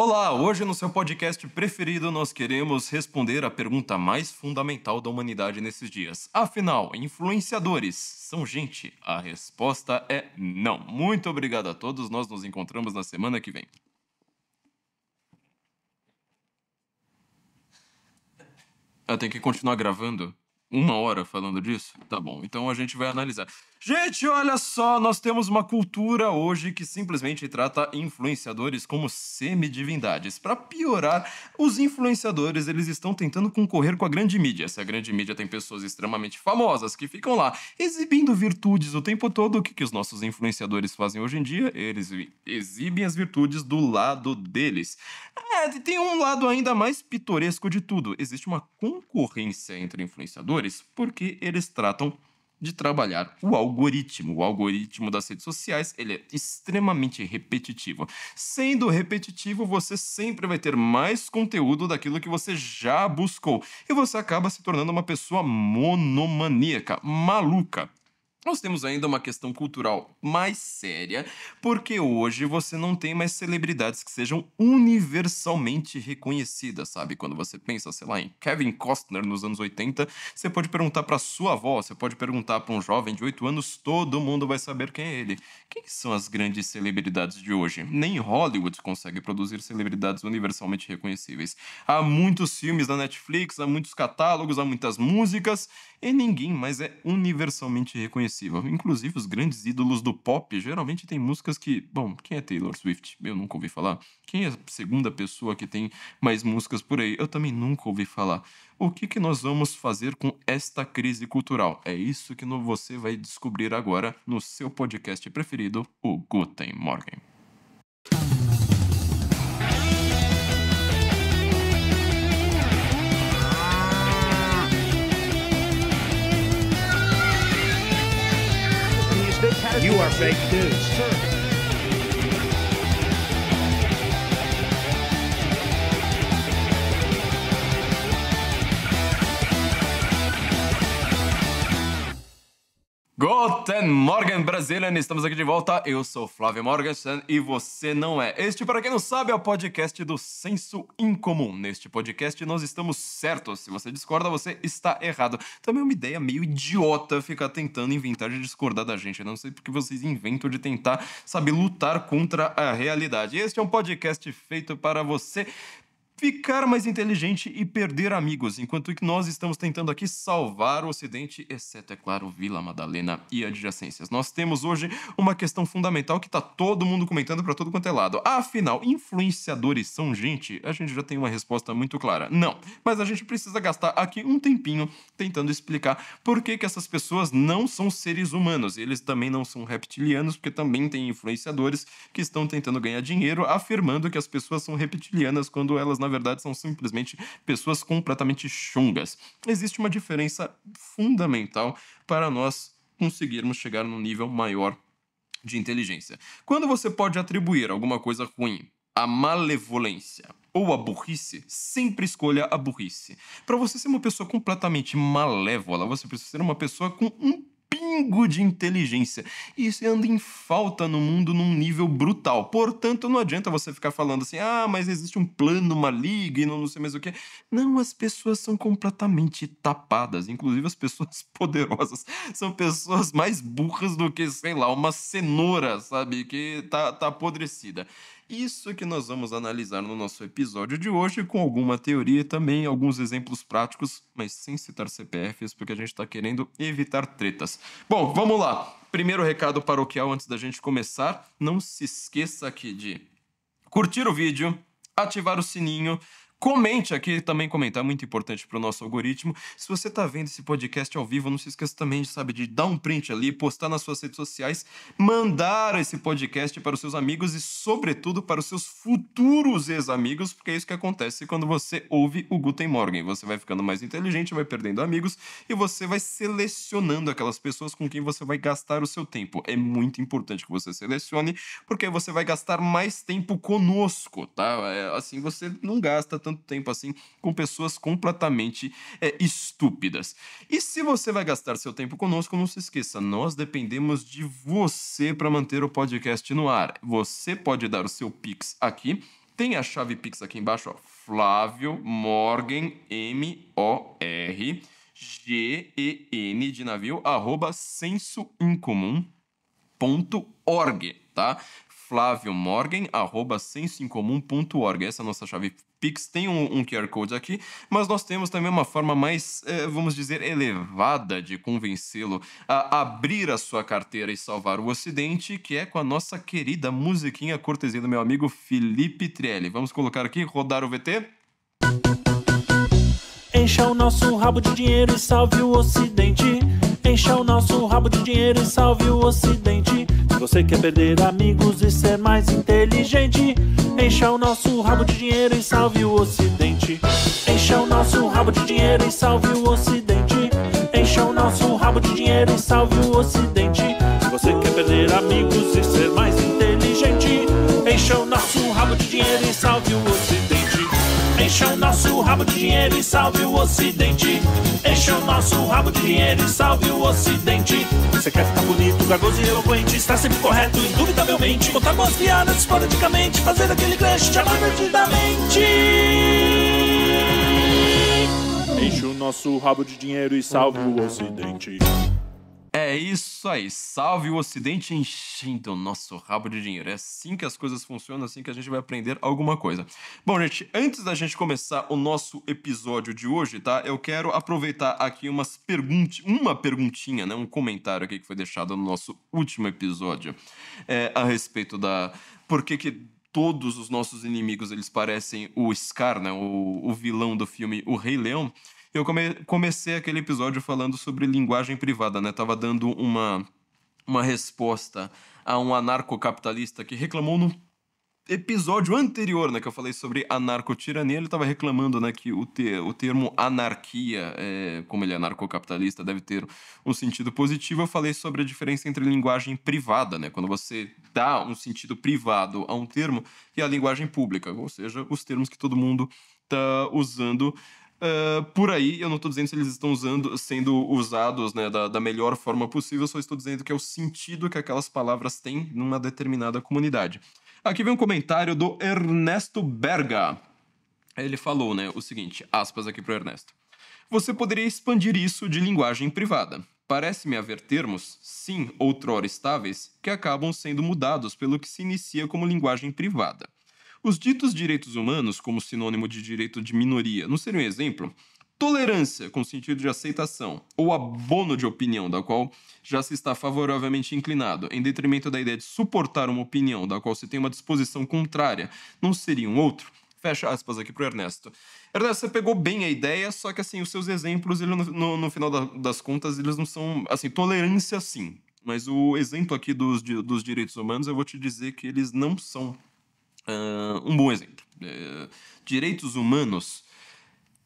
Olá, hoje no seu podcast preferido nós queremos responder a pergunta mais fundamental da humanidade nesses dias. Afinal, influenciadores são gente? A resposta é não. Muito obrigado a todos, nós nos encontramos na semana que vem. Eu tenho que continuar gravando? Uma hora falando disso? Tá bom, então a gente vai analisar. Gente, olha só, nós temos uma cultura hoje que simplesmente trata influenciadores como semidivindades. Para piorar, os influenciadores eles estão tentando concorrer com a grande mídia. Se a grande mídia tem pessoas extremamente famosas que ficam lá exibindo virtudes o tempo todo, o que, que os nossos influenciadores fazem hoje em dia? Eles exibem as virtudes do lado deles. É, tem um lado ainda mais pitoresco de tudo. Existe uma concorrência entre influenciadores porque eles tratam de trabalhar o algoritmo. O algoritmo das redes sociais ele é extremamente repetitivo. Sendo repetitivo, você sempre vai ter mais conteúdo daquilo que você já buscou e você acaba se tornando uma pessoa monomaníaca, maluca. Nós temos ainda uma questão cultural mais séria, porque hoje você não tem mais celebridades que sejam universalmente reconhecidas, sabe? Quando você pensa, sei lá, em Kevin Costner nos anos 80, você pode perguntar para sua avó, você pode perguntar para um jovem de 8 anos, todo mundo vai saber quem é ele. Quem são as grandes celebridades de hoje? Nem Hollywood consegue produzir celebridades universalmente reconhecíveis. Há muitos filmes na Netflix, há muitos catálogos, há muitas músicas, é ninguém, mas é universalmente reconhecível. Inclusive, os grandes ídolos do pop geralmente têm músicas que. Bom, quem é Taylor Swift? Eu nunca ouvi falar. Quem é a segunda pessoa que tem mais músicas por aí? Eu também nunca ouvi falar. O que, que nós vamos fazer com esta crise cultural? É isso que você vai descobrir agora no seu podcast preferido, o Guten Morgen. fake news. Guten Morgen, Brasilian! Estamos aqui de volta. Eu sou Flávio Morgensen e você não é. Este, para quem não sabe, é o podcast do Senso Incomum. Neste podcast, nós estamos certos. Se você discorda, você está errado. Também é uma ideia meio idiota ficar tentando inventar de discordar da gente. Eu não sei porque vocês inventam de tentar, sabe, lutar contra a realidade. Este é um podcast feito para você ficar mais inteligente e perder amigos, enquanto que nós estamos tentando aqui salvar o Ocidente, exceto, é claro, Vila Madalena e adjacências. Nós temos hoje uma questão fundamental que está todo mundo comentando para todo quanto é lado. Afinal, influenciadores são gente? A gente já tem uma resposta muito clara. Não, mas a gente precisa gastar aqui um tempinho tentando explicar por que, que essas pessoas não são seres humanos. Eles também não são reptilianos, porque também tem influenciadores que estão tentando ganhar dinheiro afirmando que as pessoas são reptilianas quando elas, na na verdade, são simplesmente pessoas completamente chungas. Existe uma diferença fundamental para nós conseguirmos chegar num nível maior de inteligência. Quando você pode atribuir alguma coisa ruim à malevolência ou à burrice, sempre escolha a burrice. Para você ser uma pessoa completamente malévola, você precisa ser uma pessoa com um pingo de inteligência. E isso anda em falta no mundo num nível brutal. Portanto, não adianta você ficar falando assim, ah, mas existe um plano maligno, não sei mais o que. Não, as pessoas são completamente tapadas. Inclusive, as pessoas poderosas são pessoas mais burras do que, sei lá, uma cenoura, sabe? Que tá, tá apodrecida. Isso que nós vamos analisar no nosso episódio de hoje, com alguma teoria e também alguns exemplos práticos, mas sem citar CPFs, porque a gente está querendo evitar tretas. Bom, vamos lá! Primeiro recado paroquial antes da gente começar: não se esqueça aqui de curtir o vídeo, ativar o sininho, Comente aqui também, comentar é muito importante para o nosso algoritmo. Se você está vendo esse podcast ao vivo, não se esqueça também, sabe, de dar um print ali, postar nas suas redes sociais, mandar esse podcast para os seus amigos e, sobretudo, para os seus futuros ex-amigos, porque é isso que acontece quando você ouve o Guten Morgen. Você vai ficando mais inteligente, vai perdendo amigos e você vai selecionando aquelas pessoas com quem você vai gastar o seu tempo. É muito importante que você selecione, porque você vai gastar mais tempo conosco, tá? É, assim, você não gasta tanto tanto tempo assim com pessoas completamente é, estúpidas. E se você vai gastar seu tempo conosco, não se esqueça, nós dependemos de você para manter o podcast no ar. Você pode dar o seu pix aqui. Tem a chave Pix aqui embaixo, ó. Flávio Morgan, M-O-R, G-E-N de navio, arroba sensoincomum.org, tá? flaviomorgan.sensoincomum.org. Essa é a nossa chave Pix. Tem um, um, QR Code aqui, mas nós temos também uma forma mais, eh, vamos dizer, elevada de convencê-lo a abrir a sua carteira e salvar o Ocidente, que é com a nossa querida musiquinha cortesia do meu amigo Felipe Trielli. Vamos colocar aqui, rodar o VT. Encha o nosso rabo de dinheiro e salve o Ocidente. Encha o nosso rabo de dinheiro e salve o Ocidente. Você quer perder amigos e ser mais inteligente? Encha o nosso rabo de dinheiro e salve o Ocidente. Encha o nosso rabo de dinheiro e salve o Ocidente. Encha o nosso rabo de dinheiro e salve o Ocidente. Se você quer perder amigos e ser mais inteligente, encha o nosso rabo de dinheiro e salve o Ocidente. Encha o nosso rabo de dinheiro e salve o Ocidente. Deixe o nosso rabo de dinheiro e salve o ocidente. Você quer ficar bonito, gagoso e eloquente, estar sempre correto, indubitavelmente. Contar boas piadas esporadicamente, fazer aquele crash amadamente. Enche o nosso rabo de dinheiro e salve o ocidente. É isso aí. Salve o Ocidente enchendo o nosso rabo de dinheiro. É assim que as coisas funcionam, assim que a gente vai aprender alguma coisa. Bom, gente, antes da gente começar o nosso episódio de hoje, tá? Eu quero aproveitar aqui umas perguntas, uma perguntinha, né? Um comentário aqui que foi deixado no nosso último episódio é, a respeito da por que que todos os nossos inimigos eles parecem o Scar, né? O, o vilão do filme O Rei Leão. Eu come comecei aquele episódio falando sobre linguagem privada, né? Tava dando uma, uma resposta a um anarcocapitalista que reclamou no episódio anterior, né? Que eu falei sobre anarcotirania. Ele tava reclamando, né? Que o, ter o termo anarquia, é, como ele é anarcocapitalista, deve ter um sentido positivo. Eu falei sobre a diferença entre linguagem privada, né? Quando você dá um sentido privado a um termo e a linguagem pública, ou seja, os termos que todo mundo tá usando Uh, por aí, eu não estou dizendo se eles estão usando, sendo usados né, da, da, melhor forma possível, só estou dizendo que é o sentido que aquelas palavras têm numa determinada comunidade. Aqui vem um comentário do Ernesto Berga. Ele falou né, o seguinte: aspas aqui para Ernesto. Você poderia expandir isso de linguagem privada. Parece-me haver termos, sim, outrora estáveis, que acabam sendo mudados pelo que se inicia como linguagem privada. Os ditos direitos humanos, como sinônimo de direito de minoria, não seria um exemplo? Tolerância, com sentido de aceitação, ou abono de opinião, da qual já se está favoravelmente inclinado, em detrimento da ideia de suportar uma opinião da qual se tem uma disposição contrária, não seria um outro? Fecha aspas aqui pro Ernesto. Ernesto, você pegou bem a ideia, só que assim, os seus exemplos, ele, no, no final da, das contas, eles não são. Assim, tolerância sim. Mas o exemplo aqui dos, dos direitos humanos, eu vou te dizer que eles não são Uh, um bom exemplo. Uh, direitos humanos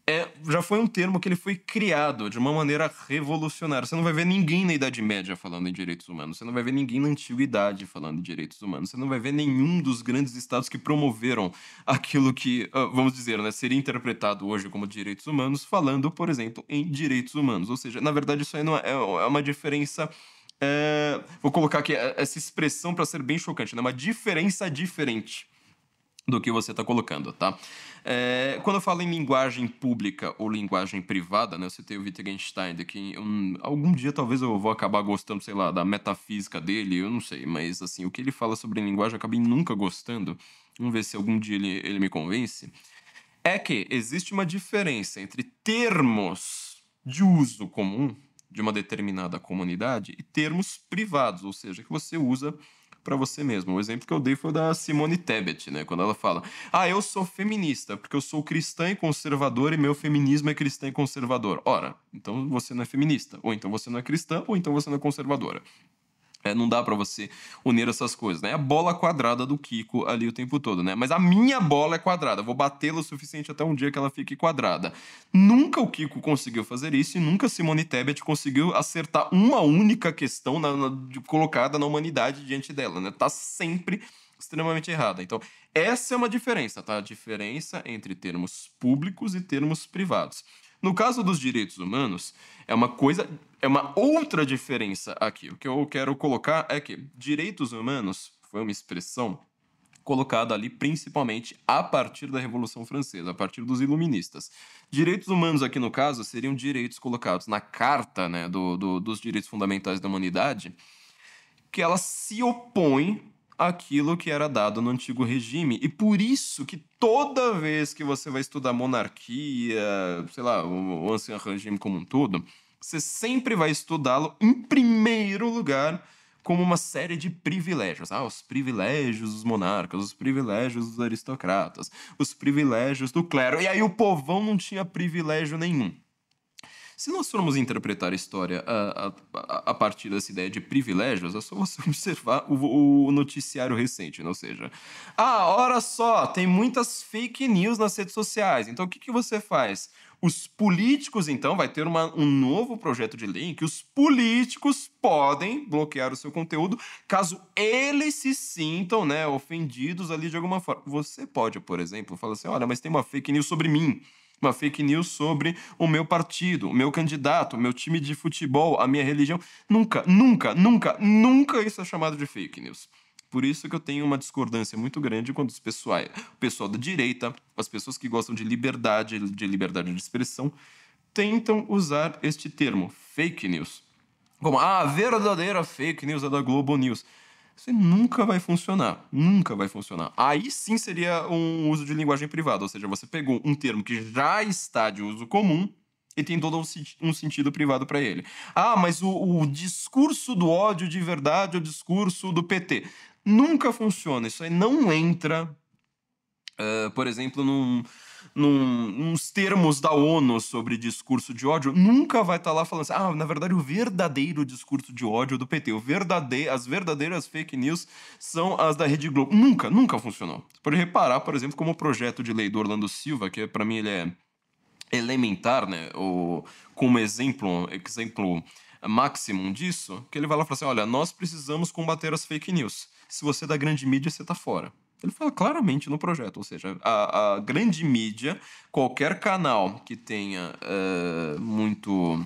é, já foi um termo que ele foi criado de uma maneira revolucionária. Você não vai ver ninguém na Idade Média falando em direitos humanos. Você não vai ver ninguém na Antiguidade falando em direitos humanos. Você não vai ver nenhum dos grandes estados que promoveram aquilo que, ah, vamos dizer, né, seria interpretado hoje como direitos humanos, falando, por exemplo, em direitos humanos. Ou seja, na verdade, isso aí não é, é, é uma diferença. É, vou colocar aqui é, essa expressão para ser bem chocante, né? Uma diferença diferente do que você está colocando, tá? É, quando eu falo em linguagem pública ou linguagem privada, né, eu citei o Wittgenstein, que um, algum dia talvez eu vou acabar gostando, sei lá, da metafísica dele, eu não sei, mas assim, o que ele fala sobre linguagem eu acabei nunca gostando, vamos ver se algum dia ele, ele me convence, é que existe uma diferença entre termos de uso comum de uma determinada comunidade e termos privados, ou seja, que você usa para você mesmo. O exemplo que eu dei foi o da Simone Tebet, né? Quando ela fala: "Ah, eu sou feminista porque eu sou cristã e conservador e meu feminismo é cristã e conservador". Ora, então você não é feminista, ou então você não é cristã, ou então você não é conservadora. É, não dá para você unir essas coisas, né? É a bola quadrada do Kiko ali o tempo todo, né? Mas a minha bola é quadrada, vou batê-la o suficiente até um dia que ela fique quadrada. Nunca o Kiko conseguiu fazer isso e nunca Simone Tebet conseguiu acertar uma única questão na, na, colocada na humanidade diante dela, né? Tá sempre extremamente errada. Então, essa é uma diferença, tá? A diferença entre termos públicos e termos privados. No caso dos direitos humanos, é uma coisa, é uma outra diferença aqui. O que eu quero colocar é que direitos humanos foi uma expressão colocada ali principalmente a partir da Revolução Francesa, a partir dos iluministas. Direitos humanos, aqui no caso, seriam direitos colocados na Carta né, do, do, dos Direitos Fundamentais da Humanidade, que ela se opõe aquilo que era dado no antigo regime. E por isso que toda vez que você vai estudar monarquia, sei lá, o ancien regime como um todo, você sempre vai estudá-lo em primeiro lugar como uma série de privilégios. Ah, os privilégios dos monarcas, os privilégios dos aristocratas, os privilégios do clero. E aí o povão não tinha privilégio nenhum. Se nós formos interpretar a história a, a, a partir dessa ideia de privilégios, é só você observar o, o noticiário recente, né? ou seja, ah, olha só, tem muitas fake news nas redes sociais, então o que, que você faz? Os políticos, então, vai ter uma, um novo projeto de lei em que os políticos podem bloquear o seu conteúdo caso eles se sintam né, ofendidos ali de alguma forma. Você pode, por exemplo, falar assim: olha, mas tem uma fake news sobre mim uma fake news sobre o meu partido, o meu candidato, o meu time de futebol, a minha religião. Nunca, nunca, nunca, nunca isso é chamado de fake news. Por isso que eu tenho uma discordância muito grande quando os pessoal, o pessoal da direita, as pessoas que gostam de liberdade, de liberdade de expressão, tentam usar este termo, fake news. Como, a verdadeira fake news é da Globo News. Você nunca vai funcionar. Nunca vai funcionar. Aí sim seria um uso de linguagem privada, ou seja, você pegou um termo que já está de uso comum e tem todo um, sentido privado para ele. Ah, mas o, o discurso do ódio de verdade, é o discurso do PT. Nunca funciona. Isso aí não entra Uh, por exemplo, num, num, nos termos da ONU sobre discurso de ódio, nunca vai estar tá lá falando assim, ah, na verdade, o verdadeiro discurso de ódio do PT, o verdade, as verdadeiras fake news são as da Rede Globo. Nunca, nunca funcionou. Você pode reparar, por exemplo, como o projeto de lei do Orlando Silva, que é, para mim ele é elementar, né? Ou como exemplo, exemplo máximo disso, que ele vai lá e fala assim: olha, nós precisamos combater as fake news. Se você é da grande mídia, você tá fora. Ele fala claramente no projeto, ou seja, a, a grande mídia, qualquer canal que tenha eh, muito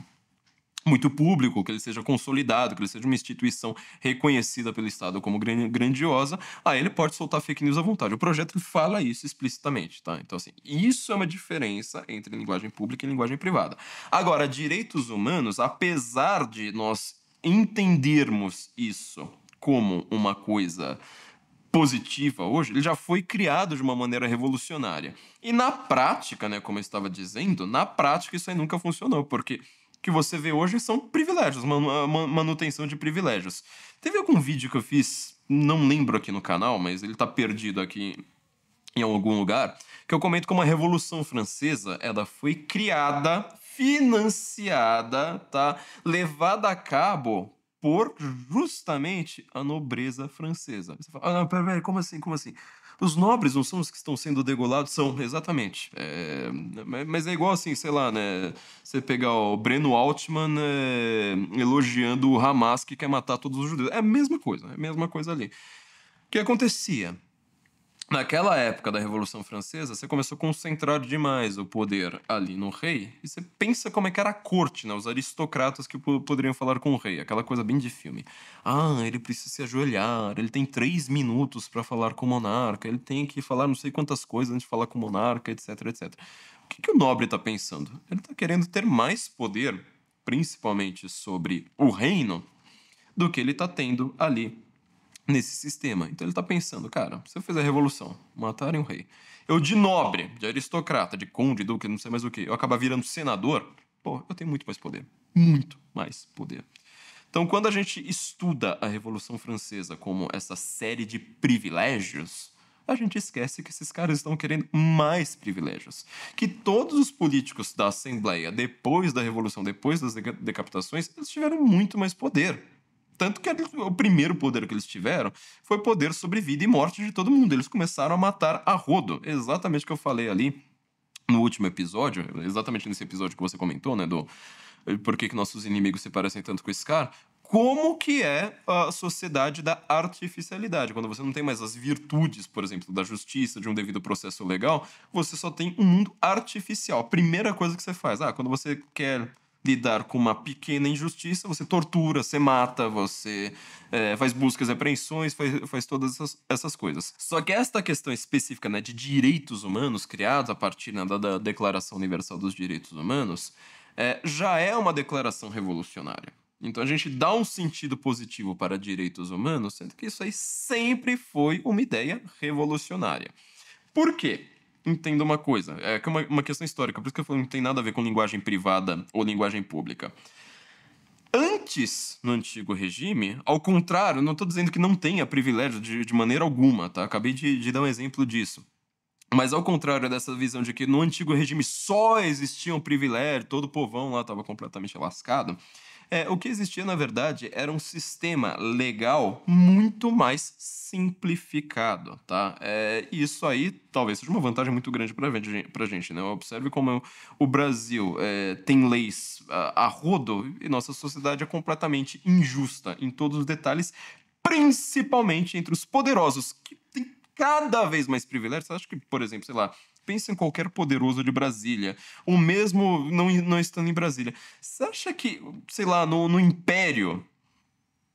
muito público, que ele seja consolidado, que ele seja uma instituição reconhecida pelo Estado como grandiosa, aí ele pode soltar fake news à vontade. O projeto fala isso explicitamente, tá? Então, assim, isso é uma diferença entre linguagem pública e linguagem privada. Agora, direitos humanos, apesar de nós entendermos isso como uma coisa positiva hoje, ele já foi criado de uma maneira revolucionária. E na prática, né, como eu estava dizendo, na prática isso aí nunca funcionou, porque o que você vê hoje são privilégios, ah, manutenção de privilégios. Teve algum vídeo que eu fiz, não lembro aqui no canal, mas ele está perdido aqui em algum lugar, que eu comento como a Revolução Francesa, ela foi criada, financiada, tá? Levada a cabo por justamente a nobreza francesa. Você fala, ah, não, peraí, como assim, como assim? Os nobres não são os que estão sendo degolados? São, exatamente. É, mas é igual assim, sei lá, né? Você pegar o Breno Altman é, elogiando o Hamas que quer matar todos os judeus. É a mesma coisa, é a mesma coisa ali. O que acontecia? Naquela época da Revolução Francesa, você começou a concentrar demais o poder ali no rei, e você pensa como é que era a corte, né? Os aristocratas que poderiam falar com o rei, aquela coisa bem de filme. Ah, ele precisa se ajoelhar, ele tem três minutos para falar com o monarca, ele tem que falar não sei quantas coisas antes de falar com o monarca, etc, etc. O que, que o nobre está pensando? Ele está querendo ter mais poder, principalmente sobre o reino, do que ele está tendo ali nesse sistema. Então ele está pensando, cara, se eu a revolução, matarem um rei, eu de nobre, de aristocrata, de conde, duque, não sei mais o que, eu acaba virando senador, pô, eu tenho muito mais poder. Muito mais poder. Então, quando a gente estuda a Revolução Francesa como essa série de privilégios, a gente esquece que esses caras estão querendo mais privilégios. Que todos os políticos da Assembleia, depois da Revolução, depois das decapitações, eles tiveram muito mais poder tanto que o primeiro poder que eles tiveram foi poder sobre vida e morte de todo mundo. Eles começaram a matar a rodo. Exatamente o que eu falei ali no último episódio, exatamente nesse episódio que você comentou, né, do eh, por que, que nossos inimigos se parecem tanto com Scar, como que é a sociedade da artificialidade. Quando você não tem mais as virtudes, por exemplo, da justiça, de um devido processo legal, você só tem um mundo artificial. A primeira coisa que você faz, ah, quando você quer lidar com uma pequena injustiça, você tortura, você mata, você é, faz buscas e apreensões, faz, faz todas essas, essas, coisas. Só que esta questão específica né, de direitos humanos, criados a partir né, da, da, Declaração Universal dos Direitos Humanos, é, já é uma declaração revolucionária. Então a gente dá um sentido positivo para direitos humanos, sendo que isso aí sempre foi uma ideia revolucionária. Por quê? entenda uma coisa, é, é uma, uma questão histórica, por isso que eu falo, não tem nada a ver com linguagem privada ou linguagem pública. Antes, no antigo regime, ao contrário, não estou dizendo que não tenha privilégio de, de maneira alguma, tá? Acabei de, de dar um exemplo disso. Mas ao contrário dessa visão de que no antigo regime só existiam um privilégio, todo o povão lá estava completamente lascado, é, o que existia, na verdade, era um sistema legal muito mais simplificado, tá? É, isso aí talvez seja uma vantagem muito grande para a gente, né? Observe como o Brasil é, tem leis a, a rodo e nossa sociedade é completamente injusta em todos os detalhes, principalmente entre os poderosos, que têm cada vez mais privilégios. Acho que, por exemplo, sei lá, pensa em qualquer poderoso de Brasília, ou mesmo não, não estando em Brasília. Você acha que, sei lá, no, no Império,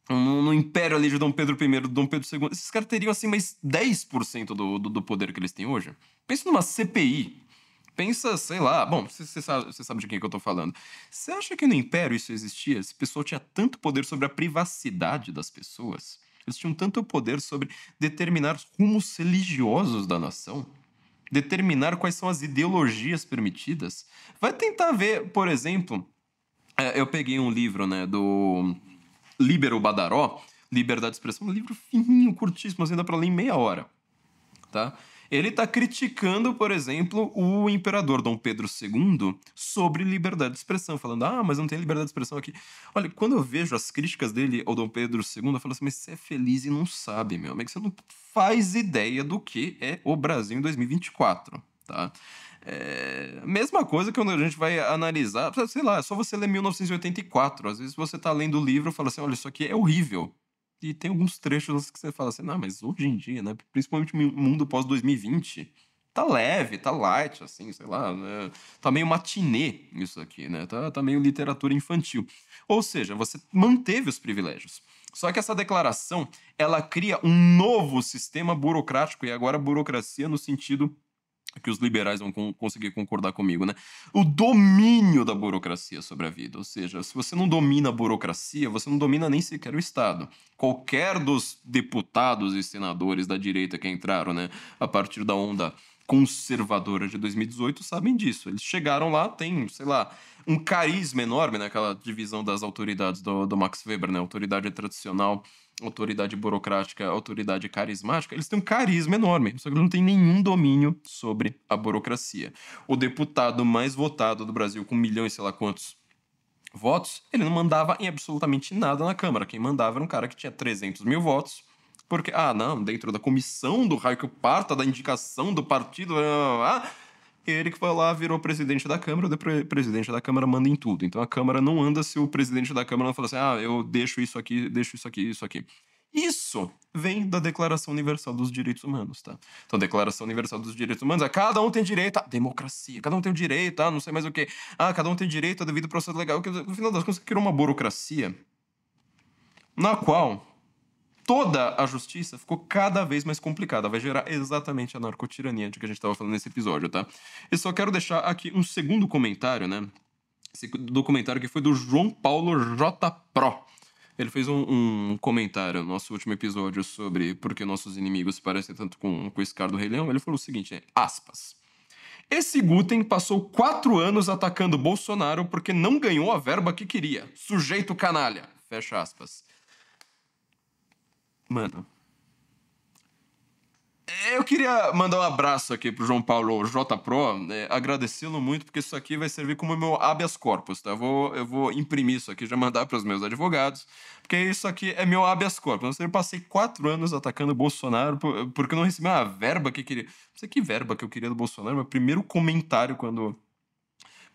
no, no, Império ali de Dom Pedro I, Dom Pedro II, esses caras teriam assim mais 10% do, do, do poder que eles têm hoje? Pensa numa CPI. Pensa, sei lá, bom, você sabe, sabe de quem que eu tô falando. Você acha que no Império isso existia? Esse pessoal tinha tanto poder sobre a privacidade das pessoas? Eles tinham tanto poder sobre determinar os rumos religiosos da nação? determinar quais são as ideologias permitidas, vai tentar ver, por exemplo, é, eu peguei um livro né, do Libero Badaró, Liberdade de Expressão, um livro fininho, curtíssimo, assim, dá para ler em meia hora. Tá? Ele está criticando, por exemplo, o imperador Dom Pedro II sobre liberdade de expressão, falando: ah, mas não tem liberdade de expressão aqui. Olha, quando eu vejo as críticas dele ao Dom Pedro II, eu falo assim: mas você é feliz e não sabe, meu amigo, você não faz ideia do que é o Brasil em 2024, tá? É, mesma coisa que quando a gente vai analisar, sei lá, é só você ler 1984. Às vezes você tá lendo o livro e fala assim: olha, isso aqui é horrível. E tem alguns trechos que você fala assim, não, mas hoje em dia, né? Principalmente no mundo pós-2020, tá leve, tá light, assim, sei lá, né? tá meio matinê isso aqui, né? Tá, tá meio literatura infantil. Ou seja, você manteve os privilégios. Só que essa declaração, ela cria um novo sistema burocrático, e agora burocracia no sentido que os liberais vão con conseguir concordar comigo, né? O domínio da burocracia sobre a vida. Ou seja, se você não domina a burocracia, você não domina nem sequer o Estado. Qualquer dos deputados e senadores da direita que entraram, né, a partir da onda conservadora de 2018 sabem disso. Eles chegaram lá, tem, sei lá, um carisma enorme naquela né? divisão das autoridades do, do Max Weber, né? Autoridade tradicional autoridade burocrática, autoridade carismática, eles têm um carisma enorme, só que eles não têm nenhum domínio sobre a burocracia. O deputado mais votado do Brasil, com milhões, milhão e sei lá quantos votos, ele não mandava em absolutamente nada na Câmara. Quem mandava era um cara que tinha 300 mil votos, porque, ah, não, dentro da comissão do raio que parta, da indicação do partido, ah, ele que foi lá, virou presidente da Câmara, o presidente da Câmara manda em tudo. Então a Câmara não anda se o presidente da Câmara não fala assim: ah, eu deixo isso aqui, deixo isso aqui, isso aqui. Isso vem da Declaração Universal dos Direitos Humanos, tá? Então, Declaração Universal dos Direitos Humanos é cada um tem direito à democracia, cada um tem o direito a não sei mais o quê. Ah, cada um tem direito a devido processo legal. No final das contas, você criou uma burocracia na qual toda a justiça ficou cada vez mais complicada. Vai gerar exatamente a narcotirania de que a gente estava falando nesse episódio, tá? Eu só quero deixar aqui um segundo comentário, né? Esse documentário que foi do João Paulo J. Pro. Ele fez um, um, comentário no nosso último episódio sobre por que nossos inimigos se parecem tanto com, com esse cara do Rei Leão. Ele falou o seguinte, né? aspas. Esse Guten passou quatro anos atacando Bolsonaro porque não ganhou a verba que queria. Sujeito canalha. Fecha aspas. Mano. É, eu queria mandar um abraço aqui pro João Paulo J Pro, né? agradecê-lo muito, porque isso aqui vai servir como meu habeas corpus, tá? Eu vou, eu vou imprimir isso aqui, já mandar para os meus advogados, porque isso aqui é meu habeas corpus. Eu passei quatro anos atacando o Bolsonaro porque eu não recebi uma verba que eu queria. Não sei que verba que eu queria do Bolsonaro, meu primeiro comentário quando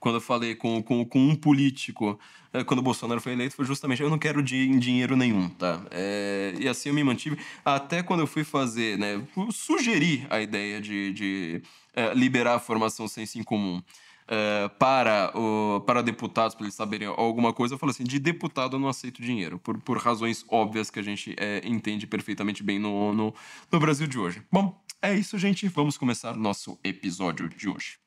quando eu falei com, com, com um político eh, quando o Bolsonaro foi eleito foi justamente eu não quero dinheiro nenhum, tá? É, e assim eu me mantive até quando eu fui fazer, né? Sugerir a ideia de, de é, liberar a formação sem sim comum. para, o, para deputados, para eles saberem alguma coisa, eu falo assim: de deputado eu não aceito dinheiro, por, por razões óbvias que a gente entende perfeitamente bem no, no, no Brasil de hoje. Bom, é isso, gente. Vamos começar nosso episódio de hoje.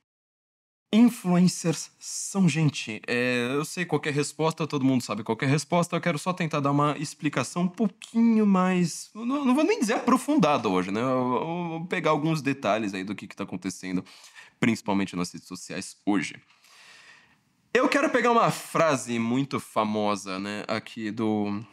Influencers são gente. É, eu sei qualquer resposta, todo mundo sabe qualquer resposta. Eu quero só tentar dar uma explicação um pouquinho mais. Não, não vou nem dizer aprofundada hoje, né? Eu, vou pegar alguns detalhes aí do que está acontecendo, principalmente nas redes sociais hoje. Eu quero pegar uma frase muito famosa, né, aqui do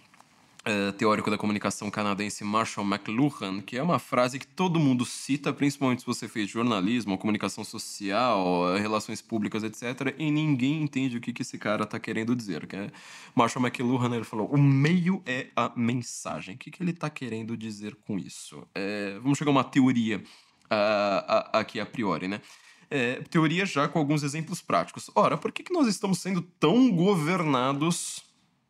é, teórico da comunicação canadense Marshall McLuhan, que é uma frase que todo mundo cita, principalmente se você fez jornalismo, comunicação social, relações públicas, etc. E ninguém entende o que, que esse cara está querendo dizer. Que Marshall McLuhan ele falou: o meio é a mensagem. O que, que ele está querendo dizer com isso? É, vamos chegar a uma teoria uh, aqui a priori, né? É, teoria já com alguns exemplos práticos. Ora, por que, que nós estamos sendo tão governados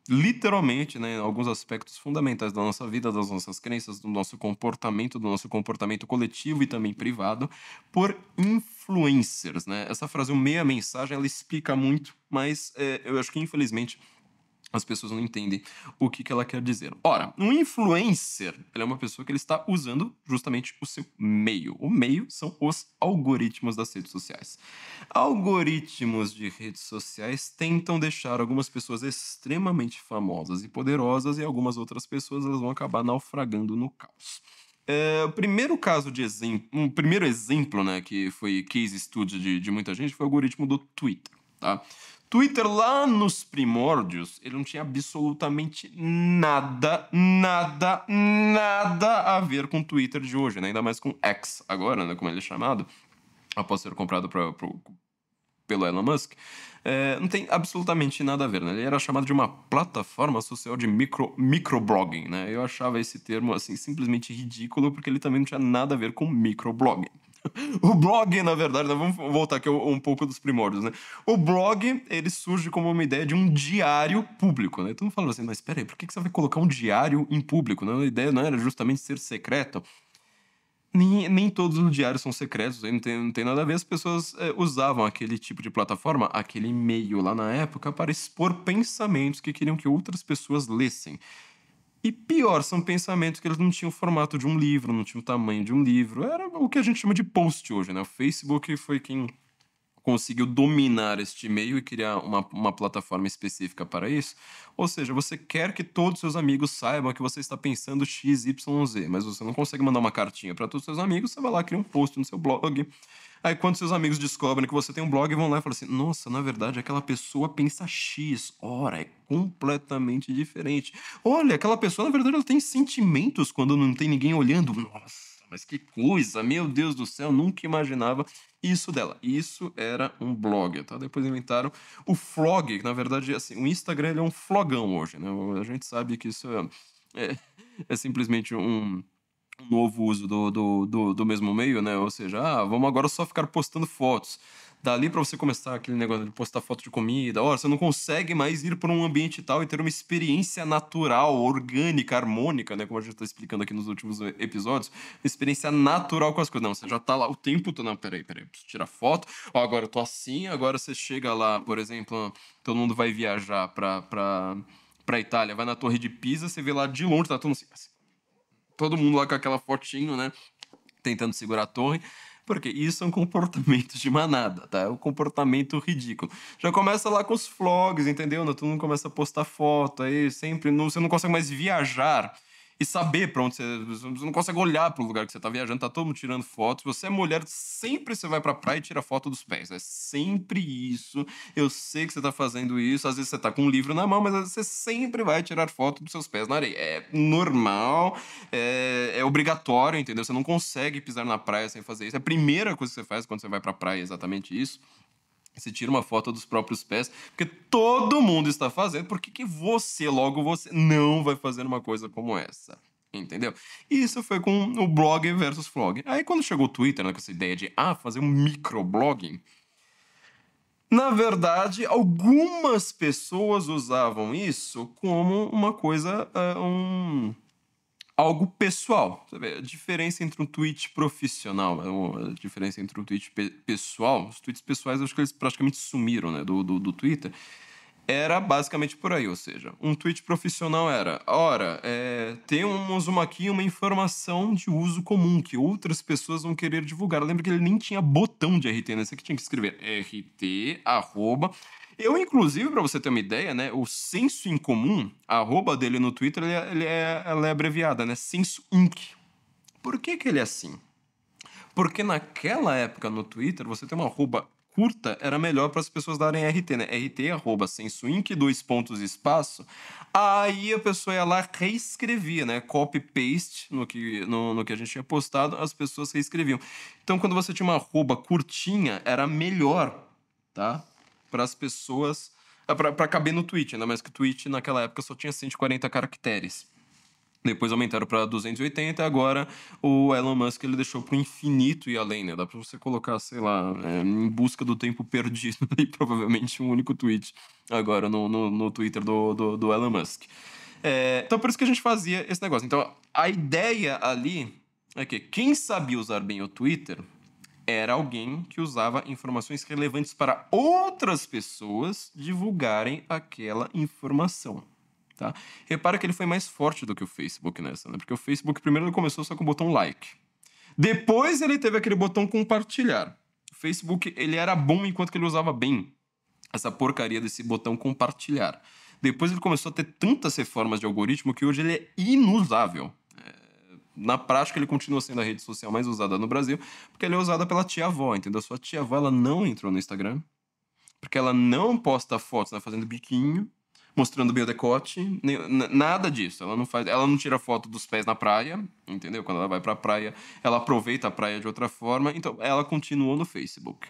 literalmente, né, alguns aspectos fundamentais da nossa vida, das nossas crenças, do nosso comportamento, do nosso comportamento coletivo e também privado, por influencers, né? Essa frase, o meia mensagem, ela explica muito, mas é, eu acho que infelizmente as pessoas não entendem o que, que ela quer dizer. Ora, um influencer é uma pessoa que ele está usando justamente o seu meio. O meio são os algoritmos das redes sociais. Algoritmos de redes sociais tentam deixar algumas pessoas extremamente famosas e poderosas e algumas outras pessoas elas vão acabar naufragando no caos. É, o primeiro caso de exemplo, um primeiro exemplo, né, que foi case study de, de muita gente foi o algoritmo do Twitter, tá? Twitter lá nos primórdios, ele não tinha absolutamente nada, nada, nada a ver com o Twitter de hoje, né? ainda mais com X agora, né? como ele é chamado, após ser comprado pra, pelo Elon Musk. É, não tem absolutamente nada a ver, né? Ele era chamado de uma plataforma social de micro, microblogging, né? Eu achava esse termo, assim, simplesmente ridículo, porque ele também não tinha nada a ver com microblogging. o blog, na verdade, né, vamos voltar aqui um pouco dos primórdios, né? O blog, ele surge como uma ideia de um diário público, né? Então fala assim, mas peraí, por que você vai colocar um diário em público? Né? A ideia não né, era justamente ser secreto. Nem, nem todos os diários são secretos, não tem, não tem nada a ver. As pessoas é, usavam aquele tipo de plataforma, aquele meio lá na época, para expor pensamentos que queriam que outras pessoas lessem. E pior, são pensamentos que eles não tinham o formato de um livro, não tinham o tamanho de um livro. Era o que a gente chama de post hoje, né? O Facebook foi quem conseguiu dominar este meio e criar uma, uma plataforma específica para isso. Ou seja, você quer que todos seus amigos saibam que você está pensando X, Y, Z, mas você não consegue mandar uma cartinha para todos os seus amigos, você vai lá, cria um post no seu blog Aí quando seus amigos descobrem que você tem um blog, vão lá e falam assim: nossa, na verdade, aquela pessoa pensa X. Ora, é completamente diferente. Olha, aquela pessoa, na verdade, ela tem sentimentos quando não tem ninguém olhando. Nossa, mas que coisa, meu Deus do céu, nunca imaginava isso dela. Isso era um blog, tá? Depois inventaram o flog, que na verdade, assim, o Instagram é um flogão hoje, né? A gente sabe que isso é, é, é simplesmente um um novo uso do, do, do, do, mesmo meio, né? Ou seja, ah, vamos agora só ficar postando fotos. Dali para você começar aquele negócio de postar foto de comida, ó, você não consegue mais ir para um ambiente tal e ter uma experiência natural, orgânica, harmônica, né? Como a gente está explicando aqui nos últimos episódios, experiência natural com as coisas. Não, você já está lá o tempo todo. Não, peraí, peraí, preciso tirar foto. Ó, agora eu tô assim, agora você chega lá, por exemplo, todo mundo vai viajar para pra, pra Itália, vai na Torre de Pisa, você vê lá de longe, tá todo mundo assim, assim todo mundo lá com aquela fotinho, né? Tentando segurar a torre. Porque isso é um comportamento de manada, tá? É um comportamento ridículo. Já começa lá com os vlogs, entendeu? Todo mundo começa a postar foto aí, sempre. Não, você não consegue mais viajar e saber para onde você. Você não consegue olhar para o lugar que você está viajando, tá todo mundo tirando fotos. Você é mulher, sempre você vai para a praia e tira foto dos pés. É sempre isso. Eu sei que você está fazendo isso. Às vezes você está com um livro na mão, mas você sempre vai tirar foto dos seus pés na areia. É normal, é, é obrigatório, entendeu? Você não consegue pisar na praia sem fazer isso. É a primeira coisa que você faz quando você vai para a praia, é exatamente isso. Você tira uma foto dos próprios pés, porque todo mundo está fazendo, por que, que você, logo você, não vai fazer uma coisa como essa? Entendeu? E isso foi com o blog versus vlog. Aí quando chegou o Twitter, né, com essa ideia de, ah, fazer um microblogging, na verdade, algumas pessoas usavam isso como uma coisa, uh, um, algo pessoal. sabe? a diferença entre um tweet profissional, né, a diferença entre um tweet pe pessoal, os tweets pessoais acho que eles praticamente sumiram né, do, do, do, Twitter, era basicamente por aí, ou seja, um tweet profissional era, ora, é, temos uma aqui uma informação de uso comum que outras pessoas vão querer divulgar. Lembra que ele nem tinha botão de RT, né? Você que tinha que escrever RT, arroba, eu, inclusive, para você ter uma ideia, né, o senso em comum, a arroba dele no Twitter, ele é, ele é, ela é abreviada, né? Senso Inc. Por que, que ele é assim? Porque naquela época no Twitter, você ter uma arroba curta era melhor para as pessoas darem RT, né? RT, arroba, senso inc, dois pontos, espaço. Aí a pessoa ia lá, reescrevia, né? Copy-paste no que, no, no, que a gente tinha postado, as pessoas reescreviam. Então, quando você tinha uma arroba curtinha, era melhor, tá? para as pessoas. Ah, para caber no Twitch, ainda mais que o Twitch naquela época só tinha 140 caracteres. Depois aumentaram para 280 e agora o Elon Musk ele deixou para o infinito e além, né? Dá para você colocar, sei lá, é, em busca do tempo perdido e provavelmente um único tweet agora no, no, no Twitter do, do, do, Elon Musk. É, então por isso que a gente fazia esse negócio. Então a ideia ali é que quem sabia usar bem o Twitter era alguém que usava informações relevantes para outras pessoas divulgarem aquela informação. Tá? Repara que ele foi mais forte do que o Facebook nessa, né? Porque o Facebook primeiro ele começou só com o botão like. Depois ele teve aquele botão compartilhar. O Facebook ele era bom enquanto que ele usava bem essa porcaria desse botão compartilhar. Depois ele começou a ter tantas reformas de algoritmo que hoje ele é inusável na prática ele continua sendo a rede social mais usada no Brasil, porque ele é usada pela tia-avó, entendeu? Sua tia-avó, ela não entrou no Instagram, porque ela não posta fotos, né, fazendo biquinho, mostrando meu decote, nem, nada disso. Ela não faz, ela não tira foto dos pés na praia, entendeu? Quando ela vai para a praia, ela aproveita a praia de outra forma. Então, ela continuou no Facebook.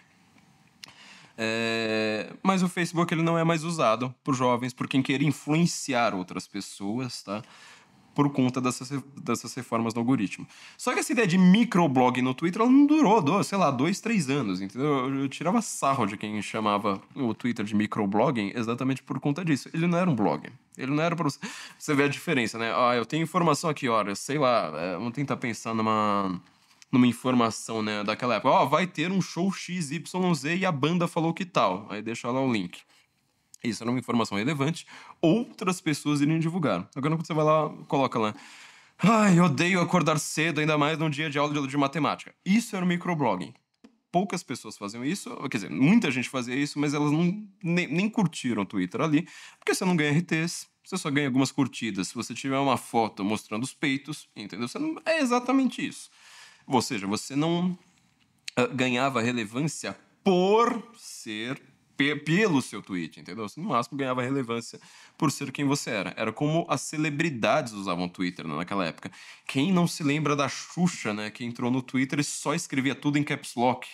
É, mas o Facebook ele não é mais usado por jovens, por quem quer influenciar outras pessoas, tá? por conta dessas, dessas reformas no algoritmo. Só que essa ideia de microblog no Twitter ela não durou, sei lá, dois, três anos, entendeu? Eu, eu tirava sarro de quem chamava o Twitter de microblogging exatamente por conta disso. Ele não era um blog. Ele não era para você. Você vê a diferença, né? Ah, eu tenho informação aqui, olha, sei lá, vamos é, tentar tá pensar numa numa informação né, daquela época. Ó, oh, vai ter um show XYZ e a banda falou que tal. Aí deixa lá o link. Isso era uma informação relevante. Outras pessoas iriam divulgar. Agora, quando você vai lá, coloca lá. Ai, odeio acordar cedo, ainda mais num dia de aula de matemática. Isso era o microblogging. Poucas pessoas faziam isso, quer dizer, muita gente fazia isso, mas elas não, nem, nem curtiram o Twitter ali, porque você não ganha RTs, você só ganha algumas curtidas. Se você tiver uma foto mostrando os peitos, entendeu? Você não, é exatamente isso. Ou seja, você não uh, ganhava relevância por ser pelo seu tweet, entendeu? Você no máximo ganhava relevância por ser quem você era. Era como as celebridades usavam Twitter né, naquela época. Quem não se lembra da Xuxa, né? Que entrou no Twitter e só escrevia tudo em caps lock.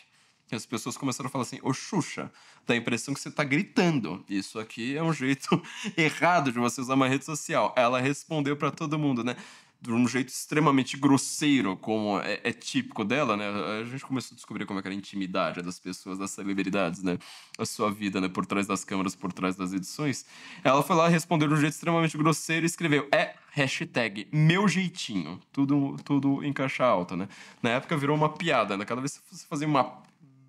E as pessoas começaram a falar assim: Ô Xuxa, dá a impressão que você tá gritando. Isso aqui é um jeito errado de você usar uma rede social. Ela respondeu para todo mundo, né? de um jeito extremamente grosseiro, como é, é, típico dela, né? A gente começou a descobrir como é era a intimidade das pessoas, das celebridades, né? A sua vida, né? Por trás das câmeras, por trás das edições. Ela foi lá responder de um jeito extremamente grosseiro e escreveu: É hashtag meu jeitinho. Tudo, tudo em caixa alta, né? Na época virou uma piada, né? Cada vez que você fazia uma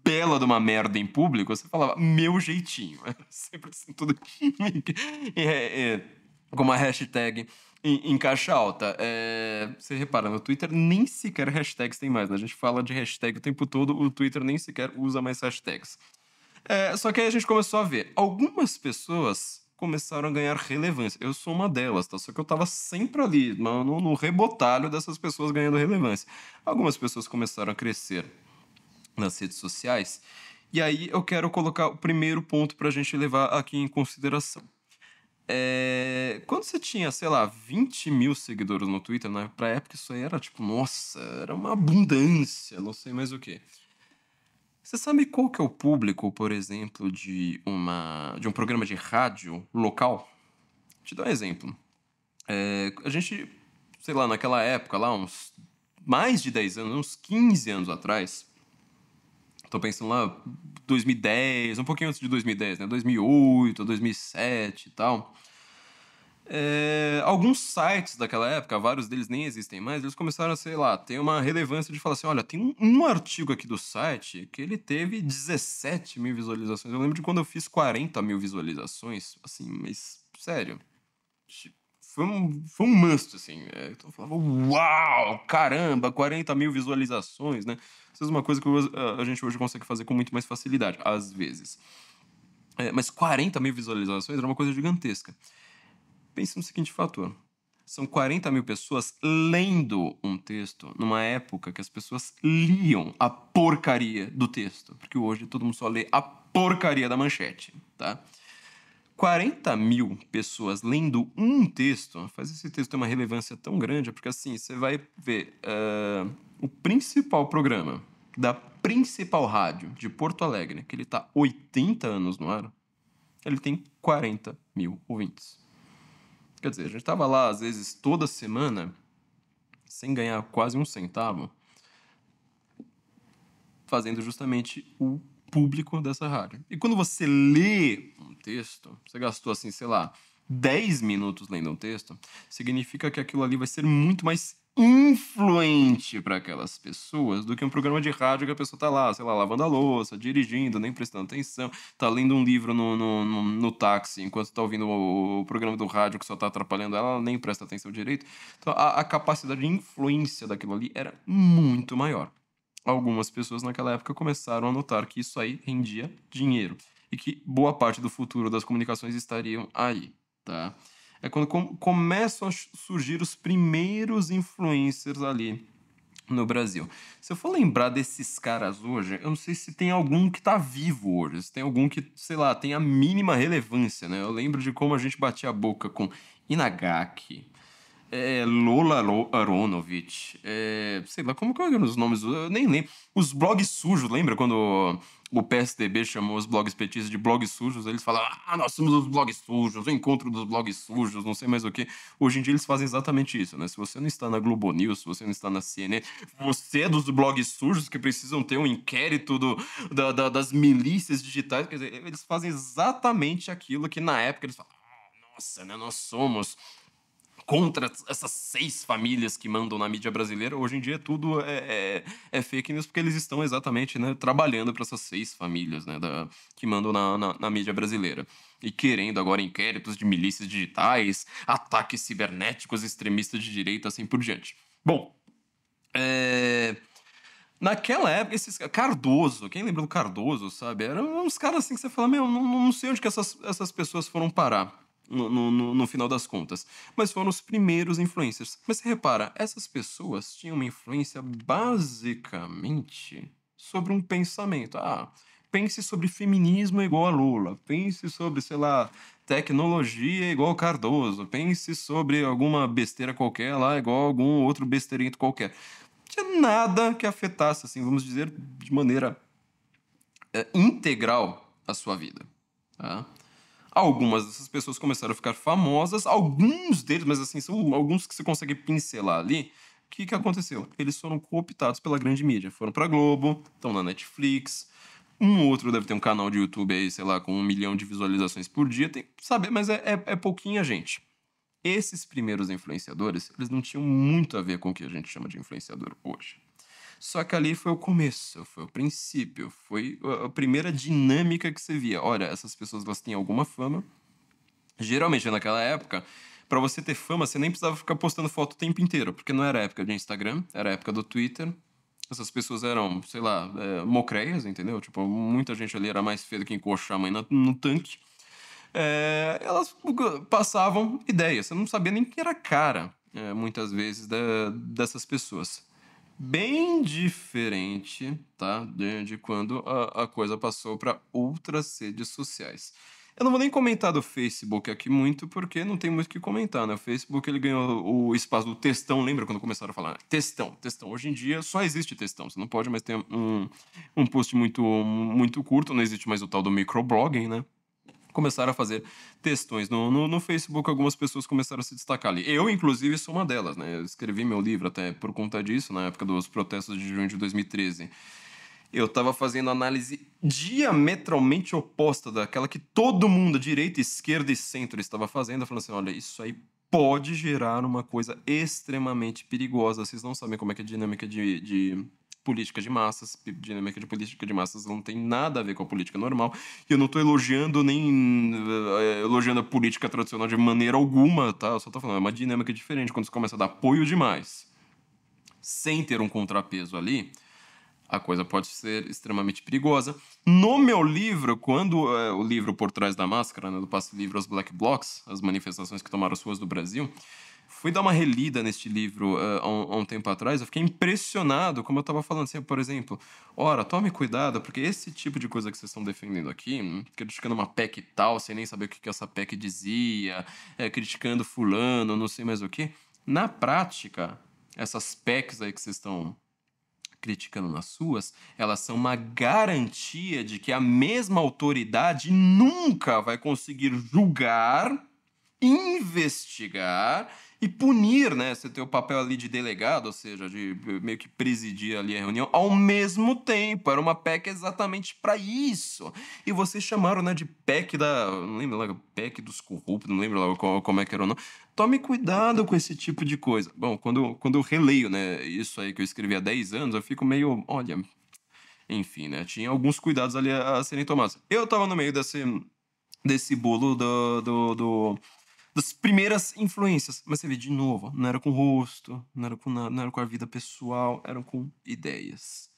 bela de uma merda em público, você falava meu jeitinho. Era sempre assim, tudo. É, é, com uma hashtag em, em, caixa alta. É, você repara, no Twitter nem sequer hashtags tem mais, né? A gente fala de hashtag o tempo todo, o Twitter nem sequer usa mais hashtags. É, só que aí a gente começou a ver. Algumas pessoas começaram a ganhar relevância. Eu sou uma delas, tá? Só que eu tava sempre ali, no, no rebotalho dessas pessoas ganhando relevância. Algumas pessoas começaram a crescer nas redes sociais. E aí eu quero colocar o primeiro ponto para a gente levar aqui em consideração. É, quando você tinha, sei lá, 20 mil seguidores no Twitter, né? pra época isso aí era tipo, nossa, era uma abundância, não sei mais o que. Você sabe qual que é o público, por exemplo, de, uma, de um programa de rádio local? te dou um exemplo. É, a gente, sei lá, naquela época, lá uns mais de 10 anos, uns 15 anos atrás, Tô pensando lá, 2010, um pouquinho antes de 2010, né? 2008, 2007 e tal. É, alguns sites daquela época, vários deles nem existem mais, eles começaram a, sei lá, ter uma relevância de falar assim: olha, tem um, um, artigo aqui do site que ele teve 17 mil visualizações. Eu lembro de quando eu fiz 40 mil visualizações, assim, mas sério. Tipo, foi um, foi um must, assim. É, então eu falava, uau, caramba, 40 mil visualizações, né? Isso é uma coisa que a gente hoje consegue fazer com muito mais facilidade, às vezes. É, mas 40 mil visualizações era uma coisa gigantesca. Pense no seguinte fator. São 40 mil pessoas lendo um texto numa época que as pessoas liam a porcaria do texto. Porque hoje todo mundo só lê a porcaria da manchete, tá? 40 mil pessoas lendo um texto, faz esse texto ter uma relevância tão grande, porque assim, você vai ver uh, o principal programa da principal rádio de Porto Alegre, que ele está 80 anos no ar, ele tem 40 mil ouvintes. Quer dizer, a gente estava lá, às vezes, toda semana, sem ganhar quase um centavo, fazendo justamente o público dessa rádio. E quando você lê um texto, você gastou assim, sei lá, 10 minutos lendo um texto, significa que aquilo ali vai ser muito mais influente para aquelas pessoas do que um programa de rádio que a pessoa tá lá, sei lá, lavando a louça, dirigindo, nem prestando atenção, tá lendo um livro no, no, no, no táxi enquanto tá ouvindo o, o, programa do rádio que só tá atrapalhando ela, ela nem presta atenção direito. Então a, a capacidade de influência daquilo ali era muito maior algumas pessoas naquela época começaram a notar que isso aí rendia dinheiro e que boa parte do futuro das comunicações estariam aí, tá? É quando com começam a surgir os primeiros influencers ali no Brasil. Se eu for lembrar desses caras hoje, eu não sei se tem algum que tá vivo hoje, se tem algum que, sei lá, tem a mínima relevância, né? Eu lembro de como a gente batia a boca com Inagaki, é, Lola Aronovic, é, sei lá, como que eram os nomes, eu nem lembro. Os blogs sujos, lembra quando o PSDB chamou os blogs petistas de blogs sujos? Eles falavam, ah, nós somos os blogs sujos, o encontro dos blogs sujos, não sei mais o que. Hoje em dia eles fazem exatamente isso, né? Se você não está na Globo News, se você não está na CNN, você é dos blogs sujos que precisam ter um inquérito do, da, da, das milícias digitais, quer dizer, eles fazem exatamente aquilo que na época eles falavam, ah, nossa, né, nós somos contra essas seis famílias que mandam na mídia brasileira. Hoje em dia tudo é, é, é fake news porque eles estão exatamente né, trabalhando para essas seis famílias né, da, que mandam na, na, na, mídia brasileira. E querendo agora inquéritos de milícias digitais, ataques cibernéticos extremistas de direita, assim por diante. Bom, é... Naquela época, esses Cardoso, quem lembra do Cardoso, sabe? Eram uns caras assim que você fala, meu, não, não sei onde que essas, essas pessoas foram parar no, no, no, final das contas. Mas foram os primeiros influencers. Mas você repara, essas pessoas tinham uma influência basicamente sobre um pensamento. Ah, pense sobre feminismo igual a Lula, pense sobre, sei lá, tecnologia igual Cardoso, pense sobre alguma besteira qualquer lá, igual algum outro besteirento qualquer. Não tinha nada que afetasse, assim, vamos dizer, de maneira é, integral a sua vida. Tá? Algumas dessas pessoas começaram a ficar famosas, alguns deles, mas assim, são alguns que você consegue pincelar ali. O que, que aconteceu? Eles foram cooptados pela grande mídia. Foram pra Globo, estão na Netflix. Um outro deve ter um canal de YouTube aí, sei lá, com um milhão de visualizações por dia. Tem que saber, mas é, é, é pouquinha gente esses primeiros influenciadores, eles não tinham muito a ver com o que a gente chama de influenciador hoje. Só que ali foi o começo, foi o princípio, foi a primeira dinâmica que você via. Olha, essas pessoas elas têm alguma fama. Geralmente naquela época, para você ter fama, você nem precisava ficar postando foto o tempo inteiro, porque não era época de Instagram, era época do Twitter. Essas pessoas eram, sei lá, é, mocreias, entendeu? Tipo, muita gente ali era mais feia do que encoxar a mãe no, no tanque. É, elas passavam ideias. Você não sabia nem que era a cara, é, muitas vezes, da, dessas pessoas bem diferente tá? de, de quando a, a coisa passou para outras redes sociais. Eu não vou nem comentar do Facebook aqui muito, porque não tem muito o que comentar, né? O Facebook ele ganhou o espaço do textão, lembra quando começaram a falar? Textão, textão. Hoje em dia só existe textão, você não pode mais ter um, um post muito, muito curto, não existe mais o tal do microblogging, né? começaram a fazer textões no, no, no, Facebook. Algumas pessoas começaram a se destacar ali. Eu, inclusive, sou uma delas, né? Eu escrevi meu livro até por conta disso, na época dos protestos de junho de 2013. Eu estava fazendo análise diametralmente oposta daquela que todo mundo, direita, esquerda e centro, estava fazendo, falando assim: olha, isso aí pode gerar uma coisa extremamente perigosa. Vocês não sabem como é que é a dinâmica de, de política de massas, dinâmica de política de massas não tem nada a ver com a política normal. E eu não estou elogiando nem eh, elogiando a política tradicional de maneira alguma, tá? Eu só estou falando, é uma dinâmica diferente quando você começa a dar apoio demais, sem ter um contrapeso ali. A coisa pode ser extremamente perigosa. No meu livro, quando eh, o livro Por Trás da Máscara, né, do passo livro aos Black Blocs, as manifestações que tomaram as ruas do Brasil, fui dar uma relida neste livro uh, há, um, um, tempo atrás, eu fiquei impressionado, como eu estava falando, assim, por exemplo, ora, tome cuidado, porque esse tipo de coisa que vocês estão defendendo aqui, hum, criticando uma PEC tal, sem nem saber o que, que essa PEC dizia, é, criticando fulano, não sei mais o que, na prática, essas PECs aí que vocês estão criticando nas suas, elas são uma garantia de que a mesma autoridade nunca vai conseguir julgar, investigar e punir, né? Você ter o papel ali de delegado, ou seja, de eh, meio que presidir ali a reunião, ao mesmo tempo. Era uma PEC exatamente para isso. E vocês chamaram, né, de PEC da. Não lembro lá, PEC dos corruptos, não lembro lá como, é que era o nome. Tome cuidado com esse tipo de coisa. Bom, quando, quando eu releio, né, isso aí que eu escrevi há 10 anos, eu fico meio. Olha. Enfim, né? Tinha alguns cuidados ali a, a serem tomados. Eu tava no meio desse, desse bolo do, do, do das primeiras influências. Mas você vê, de novo, não era com rosto, não era com não era com a vida pessoal, eram com ideias.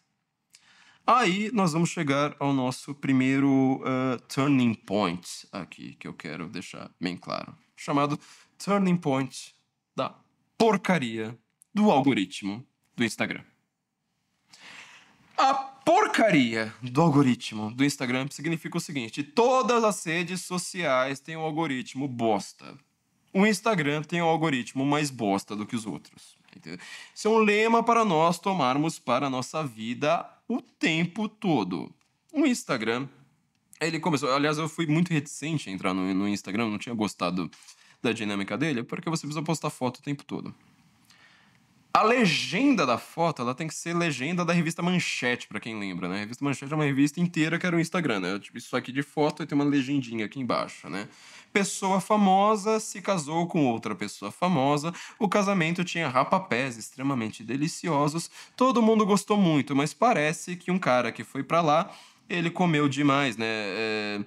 Aí nós vamos chegar ao nosso primeiro uh, turning point aqui, que eu quero deixar bem claro. Chamado turning point da porcaria do algoritmo do Instagram. A porcaria do algoritmo do Instagram significa o seguinte: todas as redes sociais têm um algoritmo bosta. O Instagram tem um algoritmo mais bosta do que os outros. Entendeu? Isso é um lema para nós tomarmos para a nossa vida o tempo todo. O Instagram, ele começou. Aliás, eu fui muito reticente a entrar no, no Instagram, não tinha gostado da dinâmica dele, porque você precisa postar foto o tempo todo. A legenda da foto, ela tem que ser legenda da revista Manchete, para quem lembra, né? A revista Manchete é uma revista inteira que era o Instagram, né? Tipo, isso aqui de foto tem uma legendinha aqui embaixo, né? Pessoa famosa se casou com outra pessoa famosa, o casamento tinha rapapés extremamente deliciosos, todo mundo gostou muito, mas parece que um cara que foi para lá, ele comeu demais, né? É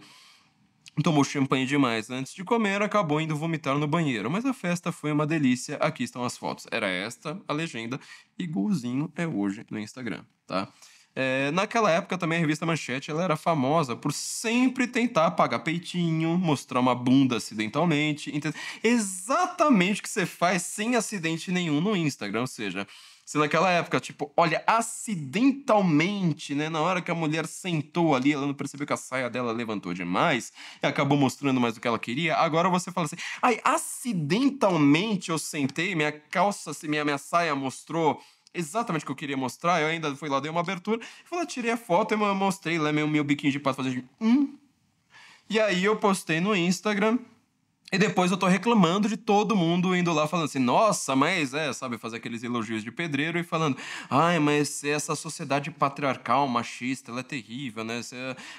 tomou champanhe demais antes de comer, acabou indo vomitar no banheiro. Mas a festa foi uma delícia. Aqui estão as fotos. Era esta a legenda, igualzinho é hoje no Instagram, tá? É, naquela época também a revista Manchete ela era famosa por sempre tentar pagar peitinho, mostrar uma bunda acidentalmente. entende Exatamente o que você faz sem acidente nenhum no Instagram. Ou seja, se naquela época, tipo, olha, acidentalmente, né? Na hora que a mulher sentou ali, ela não percebeu que a saia dela levantou demais e acabou mostrando mais do que ela queria. Agora você fala assim, ai, acidentalmente eu sentei, minha calça, minha, minha saia mostrou exatamente o que eu queria mostrar. Eu ainda fui lá, dei uma abertura, fui lá, tirei a foto e mostrei lá meu, meu biquinho de pato fazendo. Assim, hum. E aí eu postei no Instagram. E depois eu tô reclamando de todo mundo indo lá falando assim, nossa, mas é, sabe, fazer aqueles elogios de pedreiro e falando, ai, mas essa sociedade patriarcal, machista, ela é terrível, né?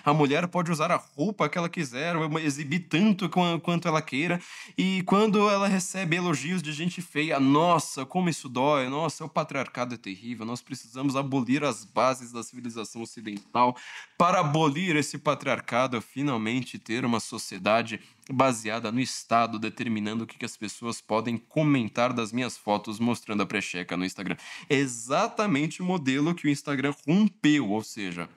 A mulher pode usar a roupa que ela quiser, exibir tanto quanto ela queira. E quando ela recebe elogios de gente feia, nossa, como isso dói, nossa, o patriarcado é terrível, nós precisamos abolir as bases da civilização ocidental para abolir esse patriarcado, finalmente ter uma sociedade baseada no estado, determinando o que, que as pessoas podem comentar das minhas fotos mostrando a precheca no Instagram. É exatamente o modelo que o Instagram rompeu, ou seja,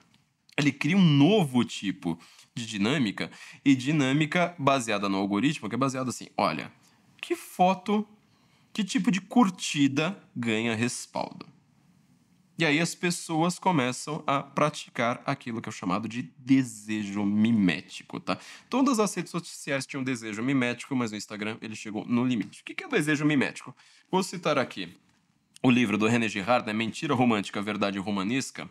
ele cria um novo tipo de dinâmica e dinâmica baseada no algoritmo, que é baseada assim, olha, que foto, que tipo de curtida ganha respaldo? E aí as pessoas começam a praticar aquilo que é chamado de desejo mimético, tá? Todas as redes sociais tinham desejo mimético, mas o Instagram ele chegou no limite. O que é desejo mimético? Vou citar aqui o livro do René Girard, né? Mentira Romântica, Verdade Romanesca,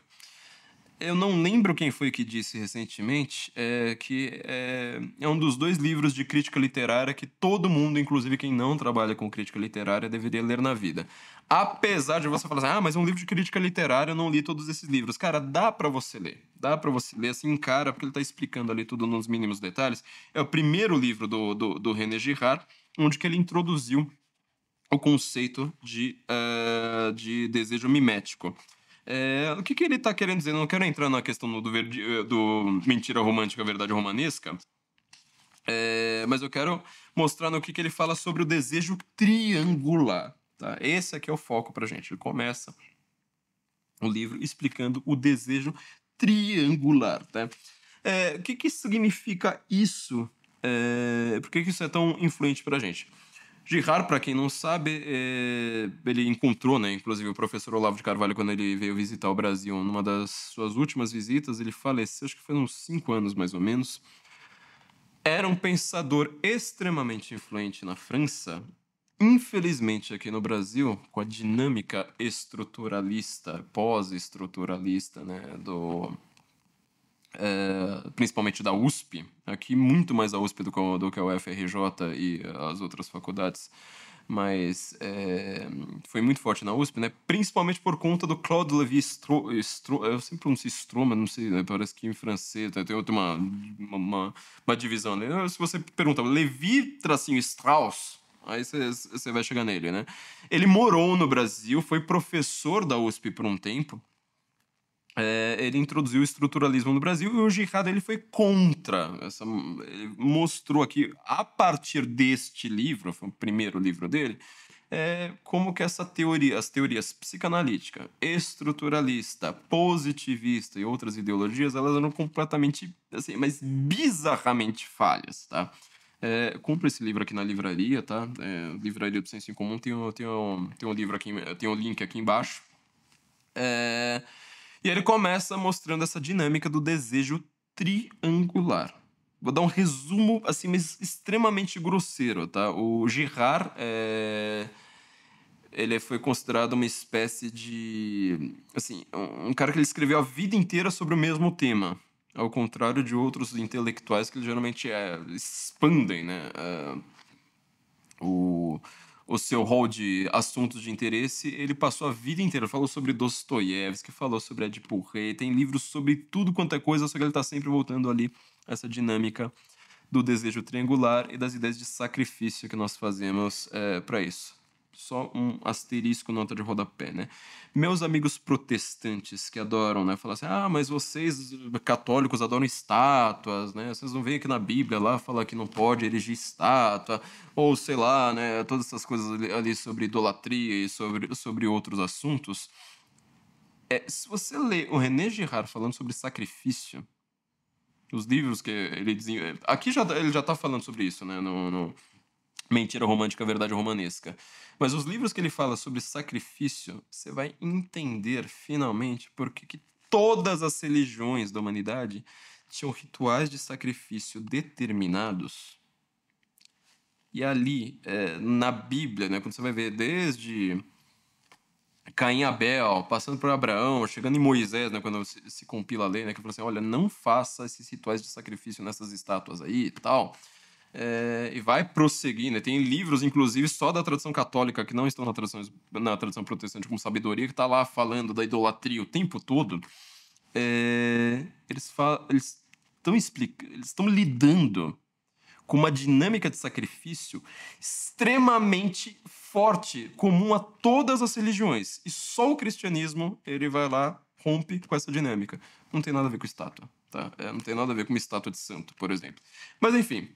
eu não lembro quem foi que disse recentemente é, que é, é, um dos dois livros de crítica literária que todo mundo, inclusive quem não trabalha com crítica literária, deveria ler na vida. Apesar de você falar assim, ah, mas é um livro de crítica literária, eu não li todos esses livros. Cara, dá para você ler. Dá para você ler, assim, cara, porque ele tá explicando ali tudo nos mínimos detalhes. É o primeiro livro do, do, do René Girard, onde que ele introduziu o conceito de, uh, de desejo mimético. É, o que, que ele está querendo dizer? Não quero entrar na questão do, do eh, mentira romântica, verdade romanesca, é, mas eu quero mostrar no que, que ele fala sobre o desejo triangular. Tá? Esse aqui é, é o foco para gente. Ele começa o livro explicando o desejo triangular. Tá? É, o que, que significa isso? É, por que, que isso é tão influente para gente? Girard, para quem não sabe, é... ele encontrou, né, inclusive, o professor Olavo de Carvalho quando ele veio visitar o Brasil. Numa das suas últimas visitas, ele faleceu, acho que foi uns cinco anos mais ou menos. Era um pensador extremamente influente na França. Infelizmente, aqui no Brasil, com a dinâmica estruturalista, pós-estruturalista, né, do é, principalmente da USP, aqui muito mais a USP do que, do que a UFRJ e eh, as outras faculdades, mas é, foi muito forte na USP, né? principalmente por conta do Claude Levi Stro, Stro eu sempre pronuncio mas não sei, né? parece que em francês né? tem outra uma, uma, uma divisão. Né? Se você pergunta Levi tracinho Strauss, aí você vai chegar nele, né? Ele morou no Brasil, foi professor da USP por um tempo, é, ele introduziu o estruturalismo no Brasil e o Girard ele foi contra. Essa, ele mostrou aqui, a partir deste livro, foi o primeiro livro dele, é, como que essa teoria, as teorias psicanalítica, estruturalista, positivista e outras ideologias, elas eram completamente, assim, mas bizarramente falhas, tá? É, compre esse livro aqui na livraria, tá? É, livraria do Ciência em Comum, tem, tem, tem um livro aqui, tem um link aqui embaixo. É... E ele começa mostrando essa dinâmica do desejo triangular. Vou dar um resumo, assim, mas extremamente grosseiro, tá? O Girard é... Ele foi considerado uma espécie de... Assim, um cara que ele escreveu a vida inteira sobre o mesmo tema. Ao contrário de outros intelectuais que geralmente é, expandem, né? É, o o seu hall de assuntos de interesse, ele passou a vida inteira. Falou sobre Dostoiévski, falou sobre Edipur Rei, tem livros sobre tudo quanto é coisa, só que ele está sempre voltando ali essa dinâmica do desejo triangular e das ideias de sacrifício que nós fazemos é, eh, para isso só um asterisco nota de rodapé, né? Meus amigos protestantes que adoram, né? Falar assim, ah, mas vocês católicos adoram estátuas, né? Vocês não veem aqui na Bíblia lá falar que não pode erigir estátua, ou sei lá, né? Todas essas coisas ali sobre idolatria e sobre, sobre outros assuntos. É, se você lê o René Girard falando sobre sacrifício, os livros que ele desenvolveu. Aqui já, ele já está falando sobre isso, né? no, no Mentira romântica, verdade romanesca. Mas os livros que ele fala sobre sacrifício, você vai entender finalmente por que todas as religiões da humanidade tinham rituais de sacrifício determinados. E ali, é, na Bíblia, né, quando você vai ver desde Caim e Abel, passando por Abraão, chegando em Moisés, né, quando se, se compila a lei, né, que fala assim: olha, não faça esses rituais de sacrifício nessas estátuas aí e tal é, e vai prosseguir, né? Tem livros, inclusive, só da tradição católica que não estão na tradição na tradição protestante como sabedoria, que está lá falando da idolatria o tempo todo. É, eles estão eles estão lidando com uma dinâmica de sacrifício extremamente forte, comum a todas as religiões. E só o cristianismo ele vai lá rompe com essa dinâmica. Não tem nada a ver com estátua, tá? É, não tem nada a ver com uma estátua de santo, por exemplo. Mas enfim,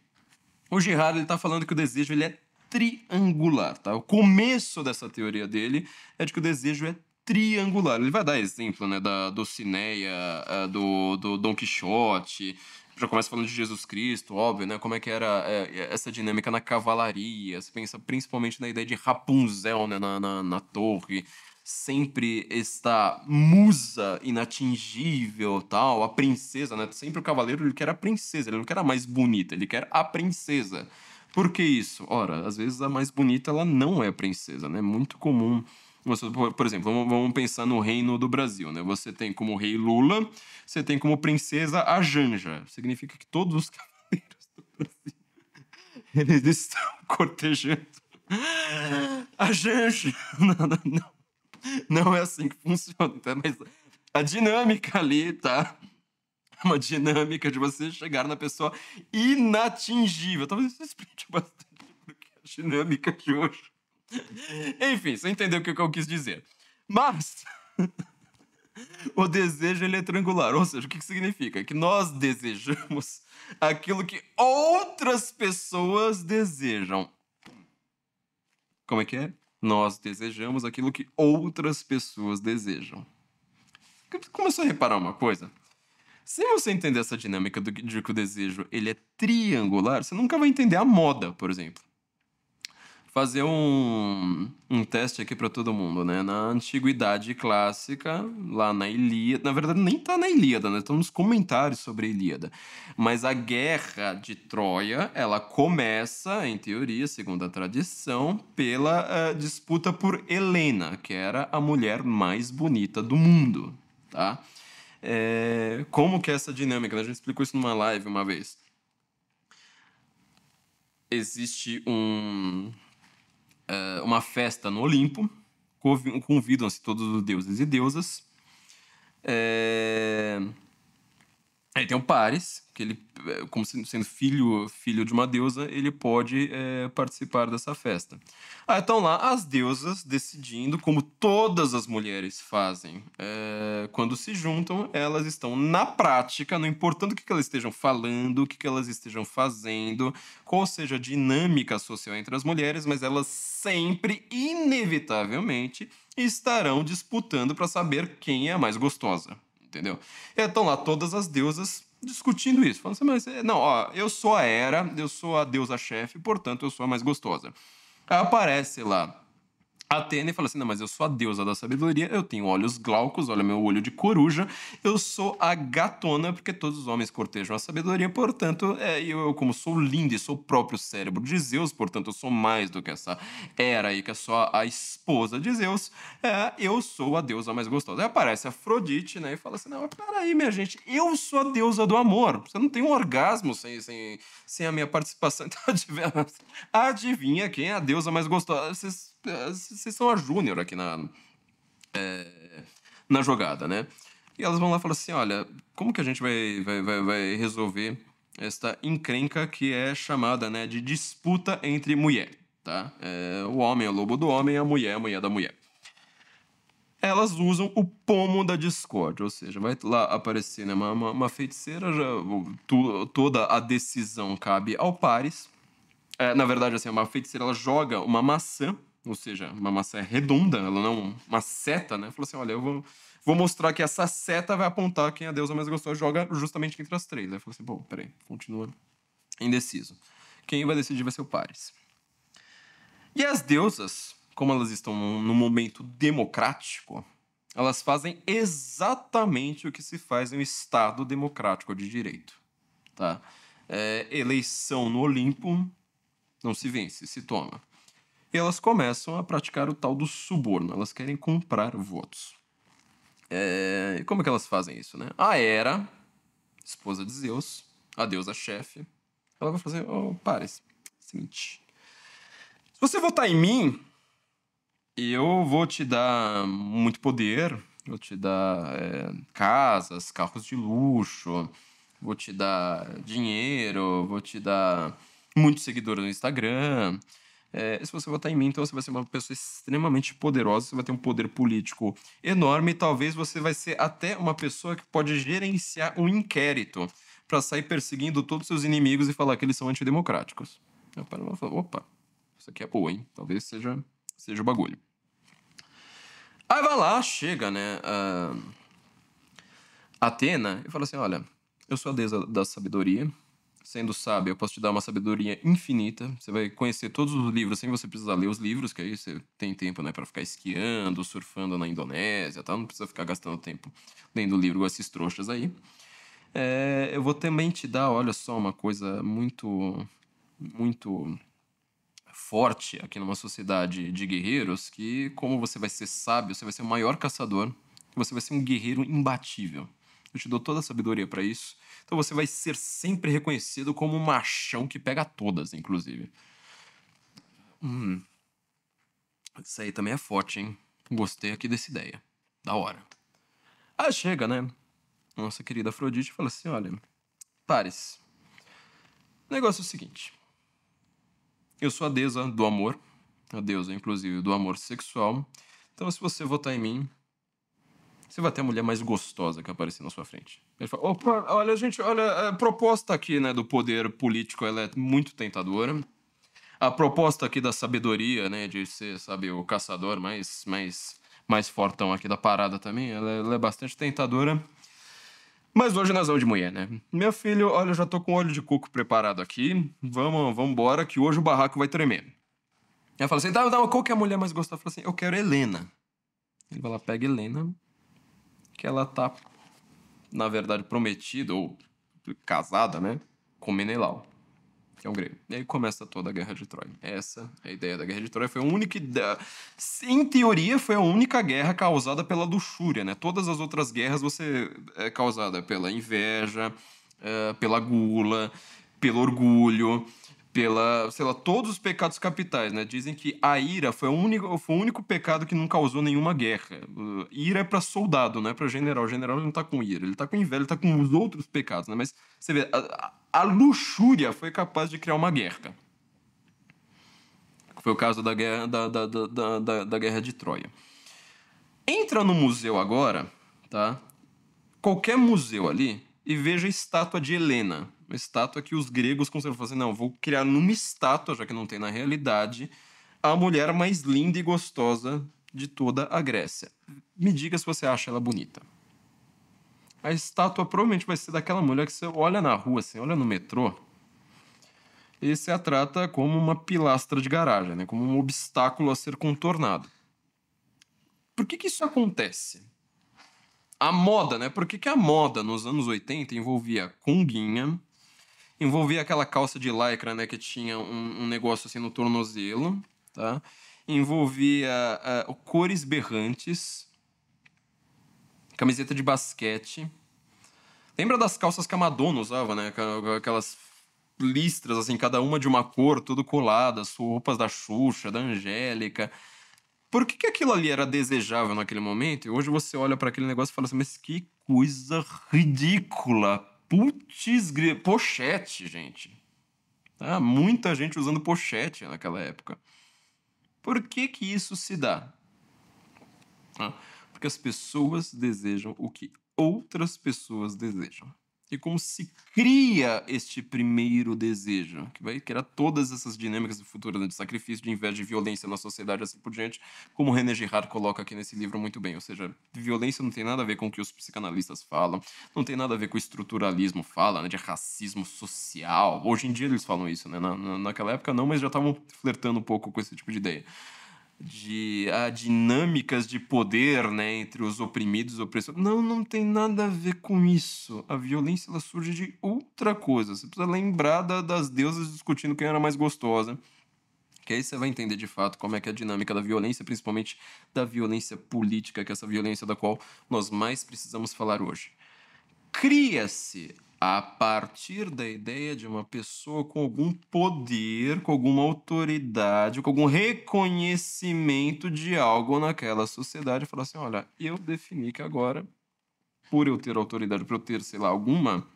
o Girard está falando que o desejo ele é triangular, tá? O começo dessa teoria dele é de que o desejo é triangular. Ele vai dar exemplo, né, da Dulcinea, eh, do, do Don Quixote, já começa falando de Jesus Cristo, óbvio, né? Como é que era é, essa dinâmica na cavalaria? Você pensa principalmente na ideia de Rapunzel, né? Na, na, na torre sempre esta musa inatingível, tal, a princesa, né? Sempre o cavaleiro ele quer a princesa, ele não quer a mais bonita, ele quer a princesa. Por que isso? Ora, às vezes a mais bonita ela não é a princesa, né? muito comum. Por exemplo, vamos, vamos pensar no reino do Brasil, né? Você tem como rei Lula, você tem como princesa a Janja. Significa que todos os cavaleiros do Brasil eles estão cortejando a Janja. Não, não, não não é assim que funciona, tá? Mas a dinâmica ali, tá? É uma dinâmica de você chegar na pessoa inatingível. Talvez isso explique bastante porque a dinâmica de hoje. Enfim, você entendeu o que eu quis dizer. Mas o desejo ele é triangular, ou seja, o que, que significa? Que nós desejamos aquilo que outras pessoas desejam. Como é que é? nós desejamos aquilo que outras pessoas desejam. Começou a reparar uma coisa? Se você entender essa dinâmica do, de que o desejo ele é triangular, você nunca vai entender a moda, por exemplo fazer um, um teste aqui para todo mundo, né? Na antiguidade clássica, lá na Ilíada, na verdade nem tá na Ilíada, né? Estão tá nos comentários sobre a Ilíada. Mas a guerra de Troia, ela começa, em teoria, segundo a tradição, pela uh, disputa por Helena, que era a mulher mais bonita do mundo, tá? É, como que é essa dinâmica? Né? A gente explicou isso numa live uma vez. Existe um eh, uma festa no Olimpo, convidam-se todos os deuses e deusas. É... Aí tem o Paris, que ele, eh, como sendo filho, filho de uma deusa, ele pode é, participar dessa festa. Aí ah, estão lá as deusas decidindo, como todas as mulheres fazem é, quando se juntam, elas estão na prática, não importando o que, que elas estejam falando, o que, que elas estejam fazendo, qual seja a dinâmica social entre as mulheres, mas elas sempre, inevitavelmente, estarão disputando para saber quem é a mais gostosa entendeu? Então lá todas as deusas discutindo isso, falando assim, mas eh, não, ó, eu sou a era eu sou a deusa chefe, portanto eu sou a mais gostosa. Aí aparece lá Atena e fala assim: Não, mas eu sou a deusa da sabedoria, eu tenho olhos glaucos, olha meu olho de coruja, eu sou a gatona, porque todos os homens cortejam a sabedoria, portanto, é, eu, eu, como sou linda e sou o próprio cérebro de Zeus, portanto, eu sou mais do que essa era aí, que é só a esposa de Zeus, é, eu sou a deusa mais gostosa. Aí aparece Afrodite, né, e fala assim: Não, peraí, minha gente, eu sou a deusa do amor, você não tem um orgasmo sem, sem, sem a minha participação. Então, adivinha quem é a deusa mais gostosa? Vocês vocês são a Júnior aqui na, é, na jogada, né? E elas vão lá e falam assim: olha, como que a gente vai, vai, vai, vai resolver esta encrenca que é chamada né, de disputa entre mulher, tá? É, o homem é o lobo do homem, a mulher é a mulher da mulher. Elas usam o pomo da discórdia, ou seja, vai lá aparecer né, uma, uma, uma feiticeira, já, tu, toda a decisão cabe ao pares. É, na verdade, assim, uma feiticeira ela joga uma maçã ou seja, uma massa é redonda, ela não uma seta, né? Falou assim, olha, eu vou, vou mostrar que essa seta vai apontar quem é a deusa mais gostosa joga justamente entre as três. Aí falou assim, bom, peraí, continua indeciso. Quem vai decidir vai ser o Paris. E as deusas, como elas estão num momento democrático, elas fazem exatamente o que se faz em um Estado democrático de direito. Tá? É, eleição no Olimpo não se vence, se toma e elas começam a praticar o tal do suborno. Elas querem comprar votos. É... E como é que elas fazem isso, né? A Hera, esposa de Zeus, a deusa chefe, ela vai fazer: Ô, oh, Pares, seguinte. Se você votar em mim, eu vou te dar muito poder, vou te dar é, casas, carros de luxo, vou te dar dinheiro, vou te dar muitos seguidores no Instagram. É, se você votar em mim, então você vai ser uma pessoa extremamente poderosa, você vai ter um poder político enorme e talvez você vai ser até uma pessoa que pode gerenciar um inquérito para sair perseguindo todos os seus inimigos e falar que eles são antidemocráticos. Eu paro e falo, opa, isso aqui é boa, hein? Talvez seja, seja o bagulho. Aí vai lá, chega, né? Atena e fala assim: olha, eu sou a deusa da sabedoria sendo sábio, eu posso te dar uma sabedoria infinita. Você vai conhecer todos os livros sem você precisar ler os livros, que aí você tem tempo, né, para ficar esquiando, surfando na Indonésia, tá? Não precisa ficar gastando tempo lendo livro com esses trouxas aí. É, eu vou também te dar, olha só, uma coisa muito, muito forte aqui numa sociedade de guerreiros, que como você vai ser sábio, você vai ser o maior caçador, você vai ser um guerreiro imbatível. Eu te dou toda a sabedoria para isso então você vai ser sempre reconhecido como um machão que pega todas, inclusive. Hum. Isso aí também é forte, hein? Gostei aqui dessa ideia. Da hora. Ah, chega, né? Nossa querida Afrodite fala assim: olha, pares. O negócio é o seguinte. Eu sou a deusa do amor, a deusa, inclusive, do amor sexual. Então, se você votar em mim, você vai ter a mulher mais gostosa que aparecer na sua frente. Ele fala: opa, olha, gente, olha, a proposta aqui né, do poder político ela é muito tentadora. A proposta aqui da sabedoria, né, de ser, sabe, o caçador mais, mais, mais fortão aqui da parada também, ela, ela é bastante tentadora. Mas hoje nós vamos de mulher, né? Meu filho, olha, eu já tô com óleo de coco preparado aqui. Vamos, vamos embora, que hoje o barraco vai tremer. Ela fala assim: tá, tá, qual que é a mulher mais gostosa? Ela fala assim: eu quero Helena. Ele vai lá, pega Helena, que ela tá, na verdade, prometida ou casada, né? Com Menelau, que é um grego. E aí começa toda a Guerra de Troia. Essa é a ideia da Guerra de Troia. Foi a única. Em teoria, foi a única guerra causada pela luxúria, né? Todas as outras guerras você é causada pela inveja, é, pela gula, pelo orgulho pela, sei lá, todos os pecados capitais, né? Dizem que a ira foi o único, foi o único pecado que não causou nenhuma guerra. Uh, ira é para soldado, não é para general. O general não tá com ira, ele tá com inveja, ele tá com os outros pecados, né? Mas você vê, a, a luxúria foi capaz de criar uma guerra. Foi o caso da guerra, da, da, da, da, da guerra de Troia. Entra no museu agora, tá? Qualquer museu ali e veja a estátua de Helena uma estátua que os gregos conservam. fazer assim, não, vou criar numa estátua, já que não tem na realidade, a mulher mais linda e gostosa de toda a Grécia. Me diga se você acha ela bonita. A estátua provavelmente vai ser daquela mulher que você olha na rua, assim, olha no metrô, e você a trata como uma pilastra de garagem, né? como um obstáculo a ser contornado. Por que, que isso acontece? A moda, né? Por que, que a moda nos anos 80 envolvia conguinha, Envolvia aquela calça de lycra, né? Que tinha um, um negócio assim no tornozelo, tá? Envolvia uh, cores berrantes, camiseta de basquete. Lembra das calças que a Madonna usava, né? Aquelas listras, assim, cada uma de uma cor, tudo coladas, roupas da Xuxa, da Angélica. Por que, que aquilo ali era desejável naquele momento? E hoje você olha para aquele negócio e fala assim, mas que coisa ridícula, Putz, pochete, gente. Tá? Muita gente usando pochete naquela época. Por que, que isso se dá? Tá? Porque as pessoas desejam o que outras pessoas desejam e como se cria este primeiro desejo, que vai criar todas essas dinâmicas do futuro, né? de sacrifício, de inveja, de violência na sociedade, assim por diante, como René Girard coloca aqui nesse livro muito bem. Ou seja, violência não tem nada a ver com o que os psicanalistas falam, não tem nada a ver com o estruturalismo fala, né? de racismo social. Hoje em dia eles falam isso, né? Na, na, naquela época não, mas já estavam flertando um pouco com esse tipo de ideia de ah, dinâmicas de poder né, entre os oprimidos e opressores. Não, não tem nada a ver com isso. A violência ela surge de outra coisa. Você precisa lembrar da, das deusas discutindo quem era mais gostosa. Que aí você vai entender de fato como é que é a dinâmica da violência, principalmente da violência política, que é essa violência da qual nós mais precisamos falar hoje. Cria-se a partir da ideia de uma pessoa com algum poder, com alguma autoridade, com algum reconhecimento de algo naquela sociedade, falar assim: olha, eu defini que agora, por eu ter autoridade, por eu ter, sei lá, alguma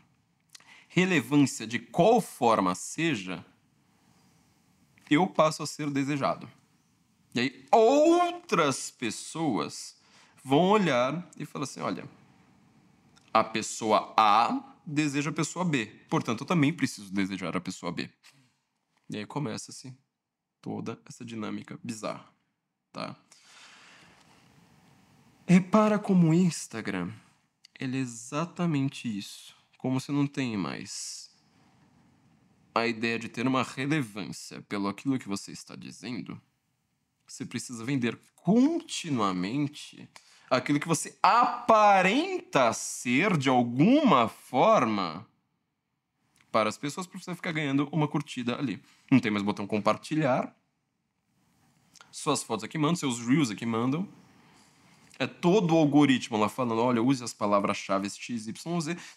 relevância de qual forma seja, eu passo a ser desejado. E aí outras pessoas vão olhar e falar assim: olha, a pessoa A deseja a pessoa B. Portanto, eu também preciso desejar a pessoa B. E aí começa-se toda essa dinâmica bizarra, tá? Repara como o Instagram ele é exatamente isso. Como você não tem mais a ideia de ter uma relevância pelo aquilo que você está dizendo, você precisa vender continuamente aquilo que você aparenta ser de alguma forma para as pessoas para você ficar ganhando uma curtida ali. Não tem mais botão compartilhar. Suas fotos aqui mandam, seus reels aqui mandam é todo o algoritmo lá falando, olha, use as palavras-chave x,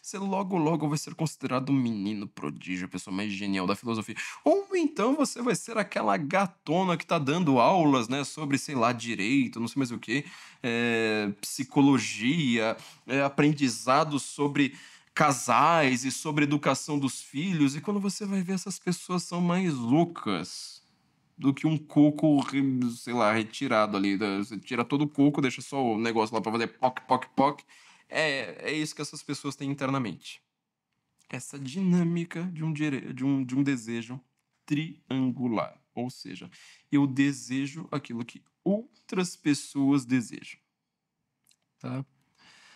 você logo, logo vai ser considerado um menino prodígio, a pessoa mais genial da filosofia. Ou então você vai ser aquela gatona que tá dando aulas, né, sobre, sei lá, direito, não sei mais o que, é, psicologia, é, aprendizado sobre casais e sobre educação dos filhos. E quando você vai ver, essas pessoas são mais loucas do que um coco, sei lá, retirado ali. Você tira todo o coco, deixa só o negócio lá para fazer poc, poc, poc. É, é isso que essas pessoas têm internamente. Essa dinâmica de um, de um, de um desejo triangular. Ou seja, eu desejo aquilo que outras pessoas desejam. Tá?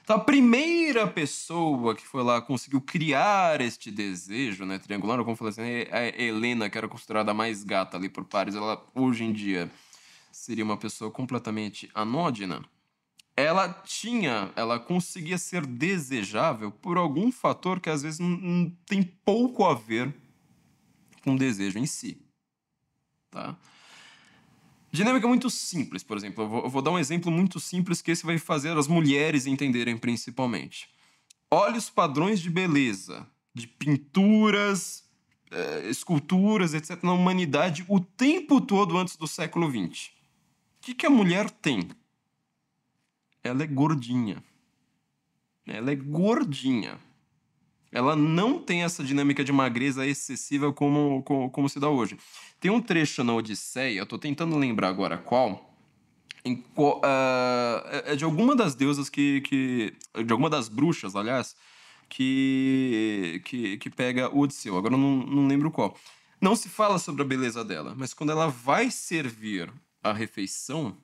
Então, a primeira pessoa que foi lá conseguiu criar este desejo, né, triangular, como falei assim, é a Helena, que era considerada a mais gata ali por Paris, ela hoje em dia seria uma pessoa completamente anódina. Ela tinha, ela conseguia ser desejável por algum fator que às vezes não, não tem pouco a ver com o desejo em si, tá? Dinâmica muito simples, por exemplo. Eu vou, eu vou, dar um exemplo muito simples que esse vai fazer as mulheres entenderem principalmente. Olha os padrões de beleza, de pinturas, eh, esculturas, etc., na humanidade o tempo todo antes do século XX. O que, que a mulher tem? Ela é gordinha. Ela é gordinha. Ela não tem essa dinâmica de magreza excessiva como, como, como se dá hoje. Tem um trecho na Odisseia, eu tô tentando lembrar agora qual, em, uh, é de alguma das deusas que, que. de alguma das bruxas, aliás, que, que, que pega o Odisseu. Agora eu não, não lembro qual. Não se fala sobre a beleza dela, mas quando ela vai servir a refeição.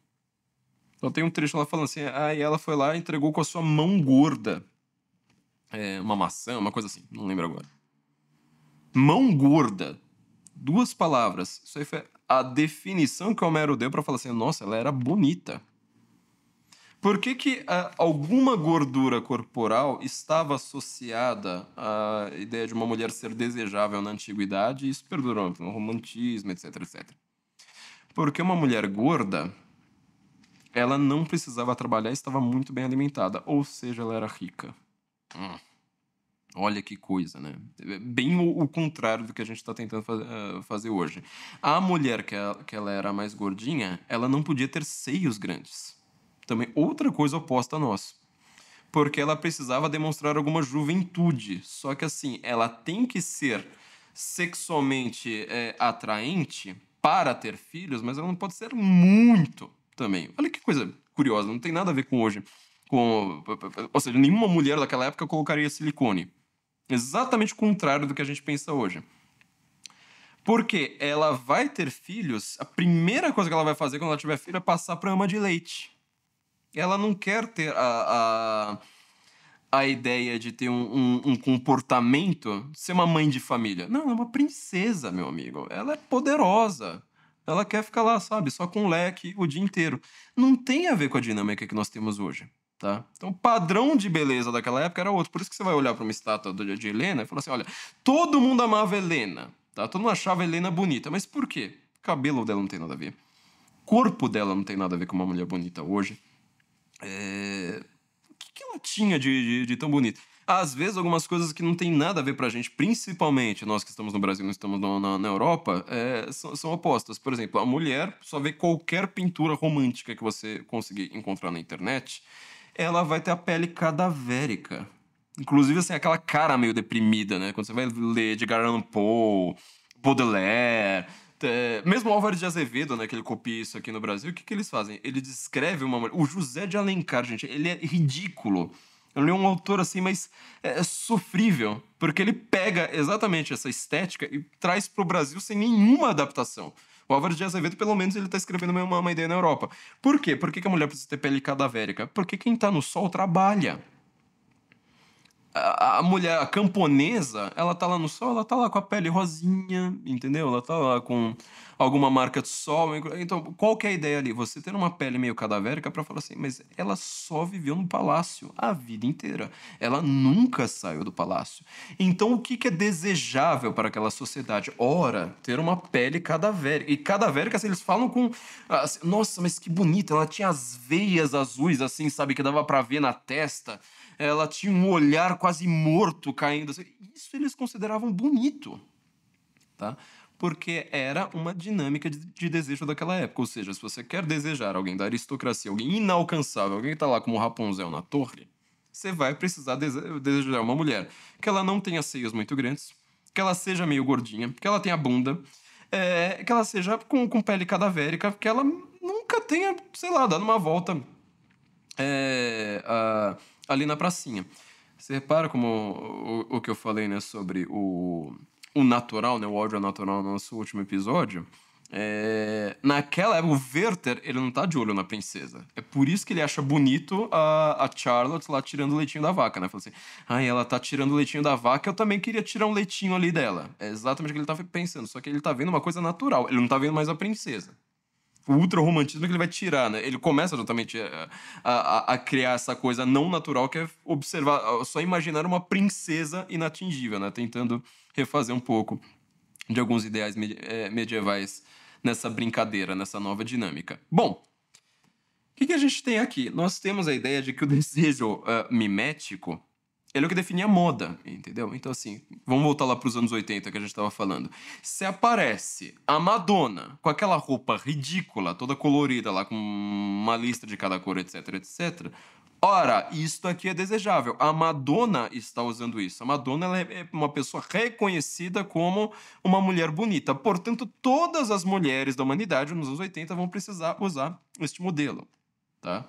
Então tem um trecho lá falando assim: aí ah, ela foi lá e entregou com a sua mão gorda é, uma maçã, uma coisa assim, não lembro agora. Mão gorda. Duas palavras. Isso aí foi a definição que Homero deu para falar assim: nossa, ela era bonita. Por que, que ah, alguma gordura corporal estava associada à ideia de uma mulher ser desejável na antiguidade e isso perdurou no então, romantismo, etc, etc? Porque uma mulher gorda, ela não precisava trabalhar e estava muito bem alimentada, ou seja, ela era rica. Hum, olha que coisa, né? É bem o, o contrário do que a gente está tentando faz, uh, ah, fazer hoje. A mulher que, a, que ela era mais gordinha, ela não podia ter seios grandes. Também outra coisa oposta a nós porque ela precisava demonstrar alguma juventude. Só que assim, ela tem que ser sexualmente é, atraente para ter filhos, mas ela não pode ser muito também. Olha que coisa curiosa, não tem nada a ver com hoje. Com, ou seja, nenhuma mulher daquela época colocaria silicone. Exatamente o contrário do que a gente pensa hoje. Porque ela vai ter filhos, a primeira coisa que ela vai fazer quando ela tiver filho é passar para ama de leite. Ela não quer ter a, a, a ideia de ter um, um, um comportamento, ser uma mãe de família. Não, ela é uma princesa, meu amigo. Ela é poderosa. Ela quer ficar lá, sabe, só com leque o dia inteiro. Não tem a ver com a dinâmica que nós temos hoje. Tá? Então, o padrão de beleza daquela época era outro. Por isso que você vai olhar para uma estátua de Helena e falar assim: olha, todo mundo amava Helena. Tá? Todo mundo achava Helena bonita. Mas por quê? O cabelo dela não tem nada a ver. O corpo dela não tem nada a ver com uma mulher bonita hoje. É... O que, que ela tinha de, de, de tão bonito? às vezes algumas coisas que não tem nada a ver pra gente, principalmente nós que estamos no Brasil e não estamos na, na, na Europa, é, são, são, opostas. Por exemplo, a mulher só vê qualquer pintura romântica que você conseguir encontrar na internet ela vai ter a pele cadavérica. Inclusive, assim, aquela cara meio deprimida, né? Quando você vai ler de Allan Poe, Baudelaire, é, mesmo Álvaro de Azevedo, né, que ele copia isso aqui no Brasil, o que, que eles fazem? Ele descreve uma mulher. O José de Alencar, gente, ele é ridículo. Ele é um autor assim, mas é, sofrível, porque ele pega exatamente essa estética e traz para o Brasil sem nenhuma adaptação. O Álvaro de Azevedo, pelo menos, ele tá escrevendo uma, uma ideia na Europa. Por quê? Por que, que a mulher precisa ter pele cadavérica? Porque quem tá no sol trabalha a, a mulher a camponesa, ela tá lá no sol, ela tá lá com a pele rosinha, entendeu? Ela tá lá com alguma marca de sol. Então, qual que é a ideia ali? Você ter uma pele meio cadavérica para falar assim, mas ela só viveu no palácio a vida inteira. Ela nunca saiu do palácio. Então, o que, que é desejável para aquela sociedade? Ora, ter uma pele cadavérica. E cadavérica, assim, eles falam com. Ah, assim, Nossa, mas que bonita! Ela tinha as veias azuis, assim, sabe, que dava para ver na testa ela tinha um olhar quase morto caindo. Assim. Isso eles consideravam bonito, tá? Porque era uma dinâmica de desejo daquela época. Ou seja, se você quer desejar alguém da aristocracia, alguém inalcançável, alguém que está lá como Rapunzel na torre, você vai precisar desejar uma mulher que ela não tenha seios muito grandes, que ela seja meio gordinha, que ela tenha bunda, é, que ela seja com, com, pele cadavérica, que ela nunca tenha, sei lá, dado uma volta. É, ali na pracinha. Você repara como o, o que eu falei né, sobre o, o natural, né, o áudio natural no nosso último episódio? É, naquela época, o Werther, ele não tá de olho na princesa. É por isso que ele acha bonito a, a Charlotte lá tirando o leitinho da vaca, né? Falou assim, ai, ah, ela tá tirando o leitinho da vaca, eu também queria tirar um leitinho ali dela. É exatamente o que ele tava tá pensando, só que ele tá vendo uma coisa natural. Ele não tá vendo mais a princesa ultra romantismo que ele vai tirar, né? Ele começa justamente eh, a, a, a, criar essa coisa não natural que é observar, só imaginar uma princesa inatingível, né? Tentando refazer um pouco de alguns ideais eh, medievais nessa brincadeira, nessa nova dinâmica. Bom, o que, que, a gente tem aqui? Nós temos a ideia de que o desejo uh, mimético ele é o que definia moda, entendeu? Então, assim, vamos voltar lá para os anos 80 que a gente estava falando. Se aparece a Madonna com aquela roupa ridícula, toda colorida lá, com uma lista de cada cor, etc, etc. Ora, isso aqui é desejável. A Madonna está usando isso. A Madonna é uma pessoa reconhecida como uma mulher bonita. Portanto, todas as mulheres da humanidade nos anos 80 vão precisar usar este modelo, tá?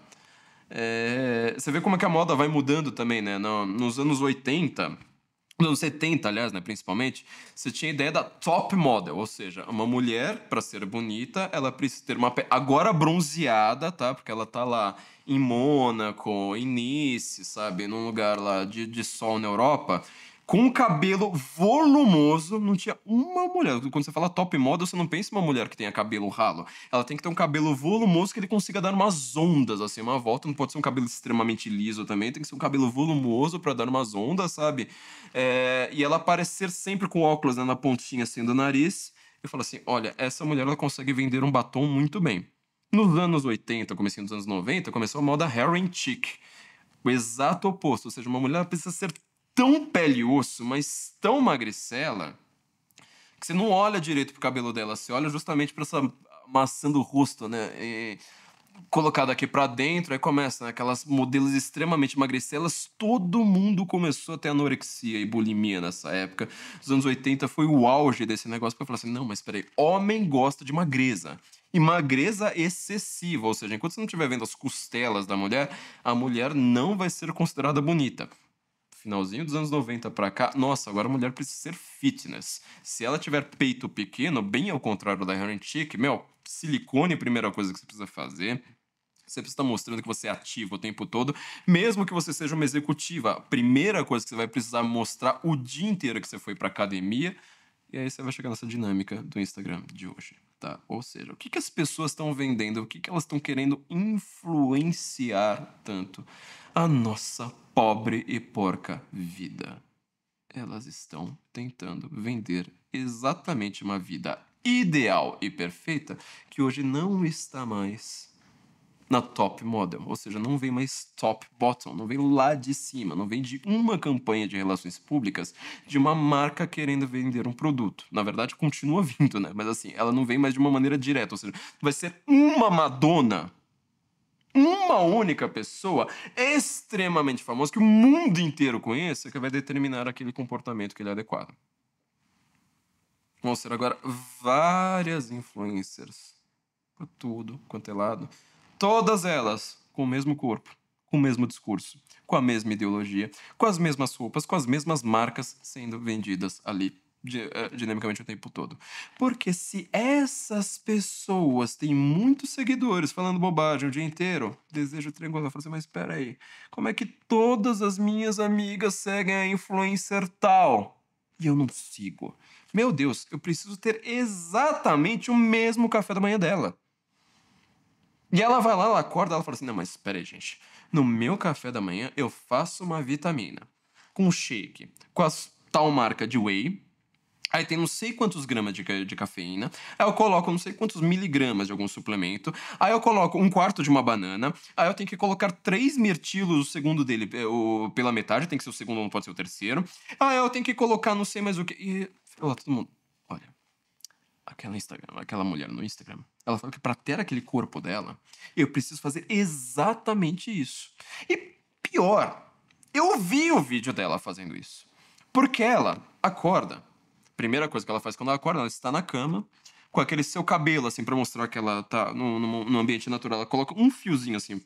É, você vê como é que a moda vai mudando também, né? nos anos 80, nos anos 70, aliás, né, principalmente, você tinha a ideia da top model, ou seja, uma mulher, para ser bonita, ela precisa ter uma pele agora bronzeada, tá? Porque ela tá lá em Mônaco, em Nice, sabe? Num lugar lá de, de sol na Europa com cabelo volumoso, não tinha uma mulher. Quando você fala top model, você não pensa em uma mulher que tenha cabelo ralo. Ela tem que ter um cabelo volumoso que ele consiga dar umas ondas, assim, uma volta. Não pode ser um cabelo extremamente liso também, tem que ser um cabelo volumoso para dar umas ondas, sabe? É, e ela aparecer sempre com óculos né, na pontinha, assim, do nariz. Eu falo assim, olha, essa mulher ela consegue vender um batom muito bem. Nos anos 80, comecinho dos anos 90, começou a moda Harry cheek, O exato oposto, ou seja, uma mulher precisa ser tão pele e osso, mas tão magricela, que você não olha direito pro cabelo dela, você olha justamente para essa maçã do rosto, né? E colocada aqui para dentro, aí começa né, aquelas modelos extremamente magricelas, todo mundo começou a ter anorexia e bulimia nessa época. Os anos 80 foi o auge desse negócio para falar assim, não, mas peraí, homem gosta de magreza. E magreza excessiva, ou seja, enquanto você não estiver vendo as costelas da mulher, a mulher não vai ser considerada bonita finalzinho dos anos 90 pra cá, nossa, agora a mulher precisa ser fitness. Se ela tiver peito pequeno, bem ao contrário da Heron Chick, meu, silicone, é a primeira coisa que você precisa fazer. Você precisa estar tá mostrando que você é ativa o tempo todo, mesmo que você seja uma executiva. A primeira coisa que você vai precisar mostrar o dia inteiro que você foi para academia. E aí você vai chegar nessa dinâmica do Instagram de hoje. Ou seja, o que, que as pessoas estão vendendo? O que, que elas estão querendo influenciar tanto? A nossa pobre e porca vida. Elas estão tentando vender exatamente uma vida ideal e perfeita que hoje não está mais na top model, ou seja, não vem mais top bottom, não vem lá de cima, não vem de uma campanha de relações públicas de uma marca querendo vender um produto. Na verdade, continua vindo, né? Mas assim, ela não vem mais de uma maneira direta, ou seja, vai ser uma Madonna, uma única pessoa extremamente famosa que o mundo inteiro conheça que vai determinar aquele comportamento que ele é adequado. Vão ser agora várias influencers por tudo quanto é lado Todas elas com o mesmo corpo, com o mesmo discurso, com a mesma ideologia, com as mesmas roupas, com as mesmas marcas sendo vendidas ali eh, dinamicamente o tempo todo. Porque se essas pessoas têm muitos seguidores falando bobagem o dia inteiro, desejo triangular, falo assim, mas espera aí, como é que todas as minhas amigas seguem a influencer tal e eu não sigo? Meu Deus, eu preciso ter exatamente o mesmo café da manhã dela. E ela vai lá, ela acorda, ela fala assim: Não, mas espera aí, gente. No meu café da manhã eu faço uma vitamina com shake, com a tal marca de whey. Aí tem não sei quantos gramas de, de cafeína. Aí eu coloco não sei quantos miligramas de algum suplemento. Aí eu coloco um quarto de uma banana. Aí eu tenho que colocar três mirtilos, o segundo dele o, pela metade. Tem que ser o segundo, não pode ser o terceiro. Aí eu tenho que colocar não sei mais o que. E. Olha lá, todo mundo aquela Instagram, aquela mulher no Instagram, ela falou que para ter aquele corpo dela, eu preciso fazer exatamente isso. E pior, eu vi o vídeo dela fazendo isso. Porque ela acorda. Primeira coisa que ela faz quando ela acorda, ela está na cama, com aquele seu cabelo, assim, para mostrar que ela tá no, ambiente natural. Ela coloca um fiozinho, assim,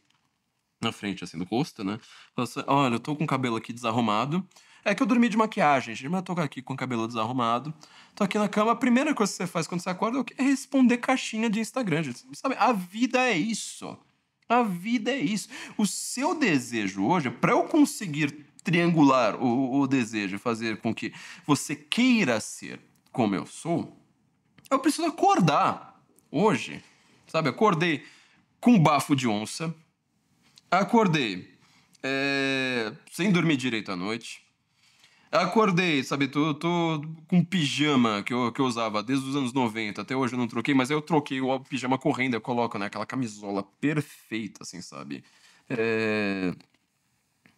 na frente, assim, do rosto, né? Fala assim, olha, eu tô com o cabelo aqui desarrumado, é que eu dormi de maquiagem, gente, mas eu tô aqui com o cabelo desarrumado. Tô aqui na cama, a primeira coisa que você faz quando você acorda é, é responder caixinha de Instagram, gente. Sabe, a vida é isso. A vida é isso. O seu desejo hoje, para eu conseguir triangular o, o desejo, fazer com que você queira ser como eu sou, eu preciso acordar hoje. Sabe, acordei com bafo de onça, acordei é, sem dormir direito à noite, Acordei, sabe? Tô, tô com pijama que eu, que eu usava desde os anos 90, até hoje eu não troquei, mas eu troquei o pijama correndo, eu coloco, né? Aquela camisola perfeita, assim, sabe? É...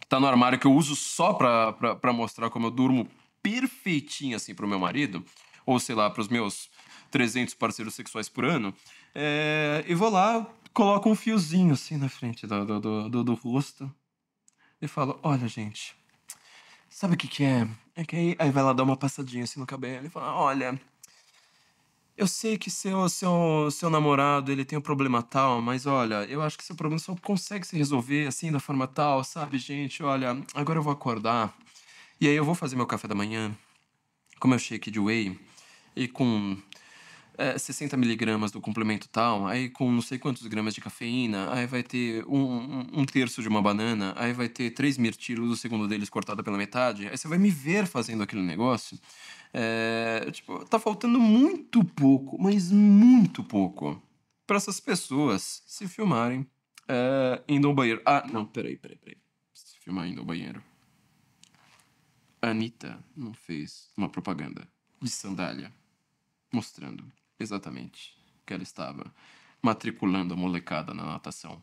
Tá no armário que eu uso só pra, pra, pra mostrar como eu durmo perfeitinho, assim, pro meu marido, ou sei lá, pros meus 300 parceiros sexuais por ano. É... E vou lá, coloco um fiozinho, assim, na frente do, do, do, do, do rosto e falo: olha, gente Sabe o que que é? É que aí, aí vai lá dar uma passadinha assim no cabelo e fala: Olha, eu sei que seu, seu, seu namorado ele tem um problema tal, mas olha, eu acho que seu problema só consegue se resolver assim da forma tal, sabe, gente? Olha, agora eu vou acordar e aí eu vou fazer meu café da manhã com meu shake de whey e com é, 60 miligramas do complemento tal, aí com não sei quantos gramas de cafeína, aí vai ter um, um, terço de uma banana, aí vai ter três mirtilos, o segundo deles cortado pela metade, aí você vai me ver fazendo aquele negócio. É, tipo, tá faltando muito pouco, mas muito pouco, para essas pessoas se filmarem é, indo ao banheiro. Ah, não, peraí, peraí, peraí. Se filmar indo ao banheiro. Anitta não fez uma propaganda de sandália mostrando Exatamente. Que ela estava matriculando a molecada na natação.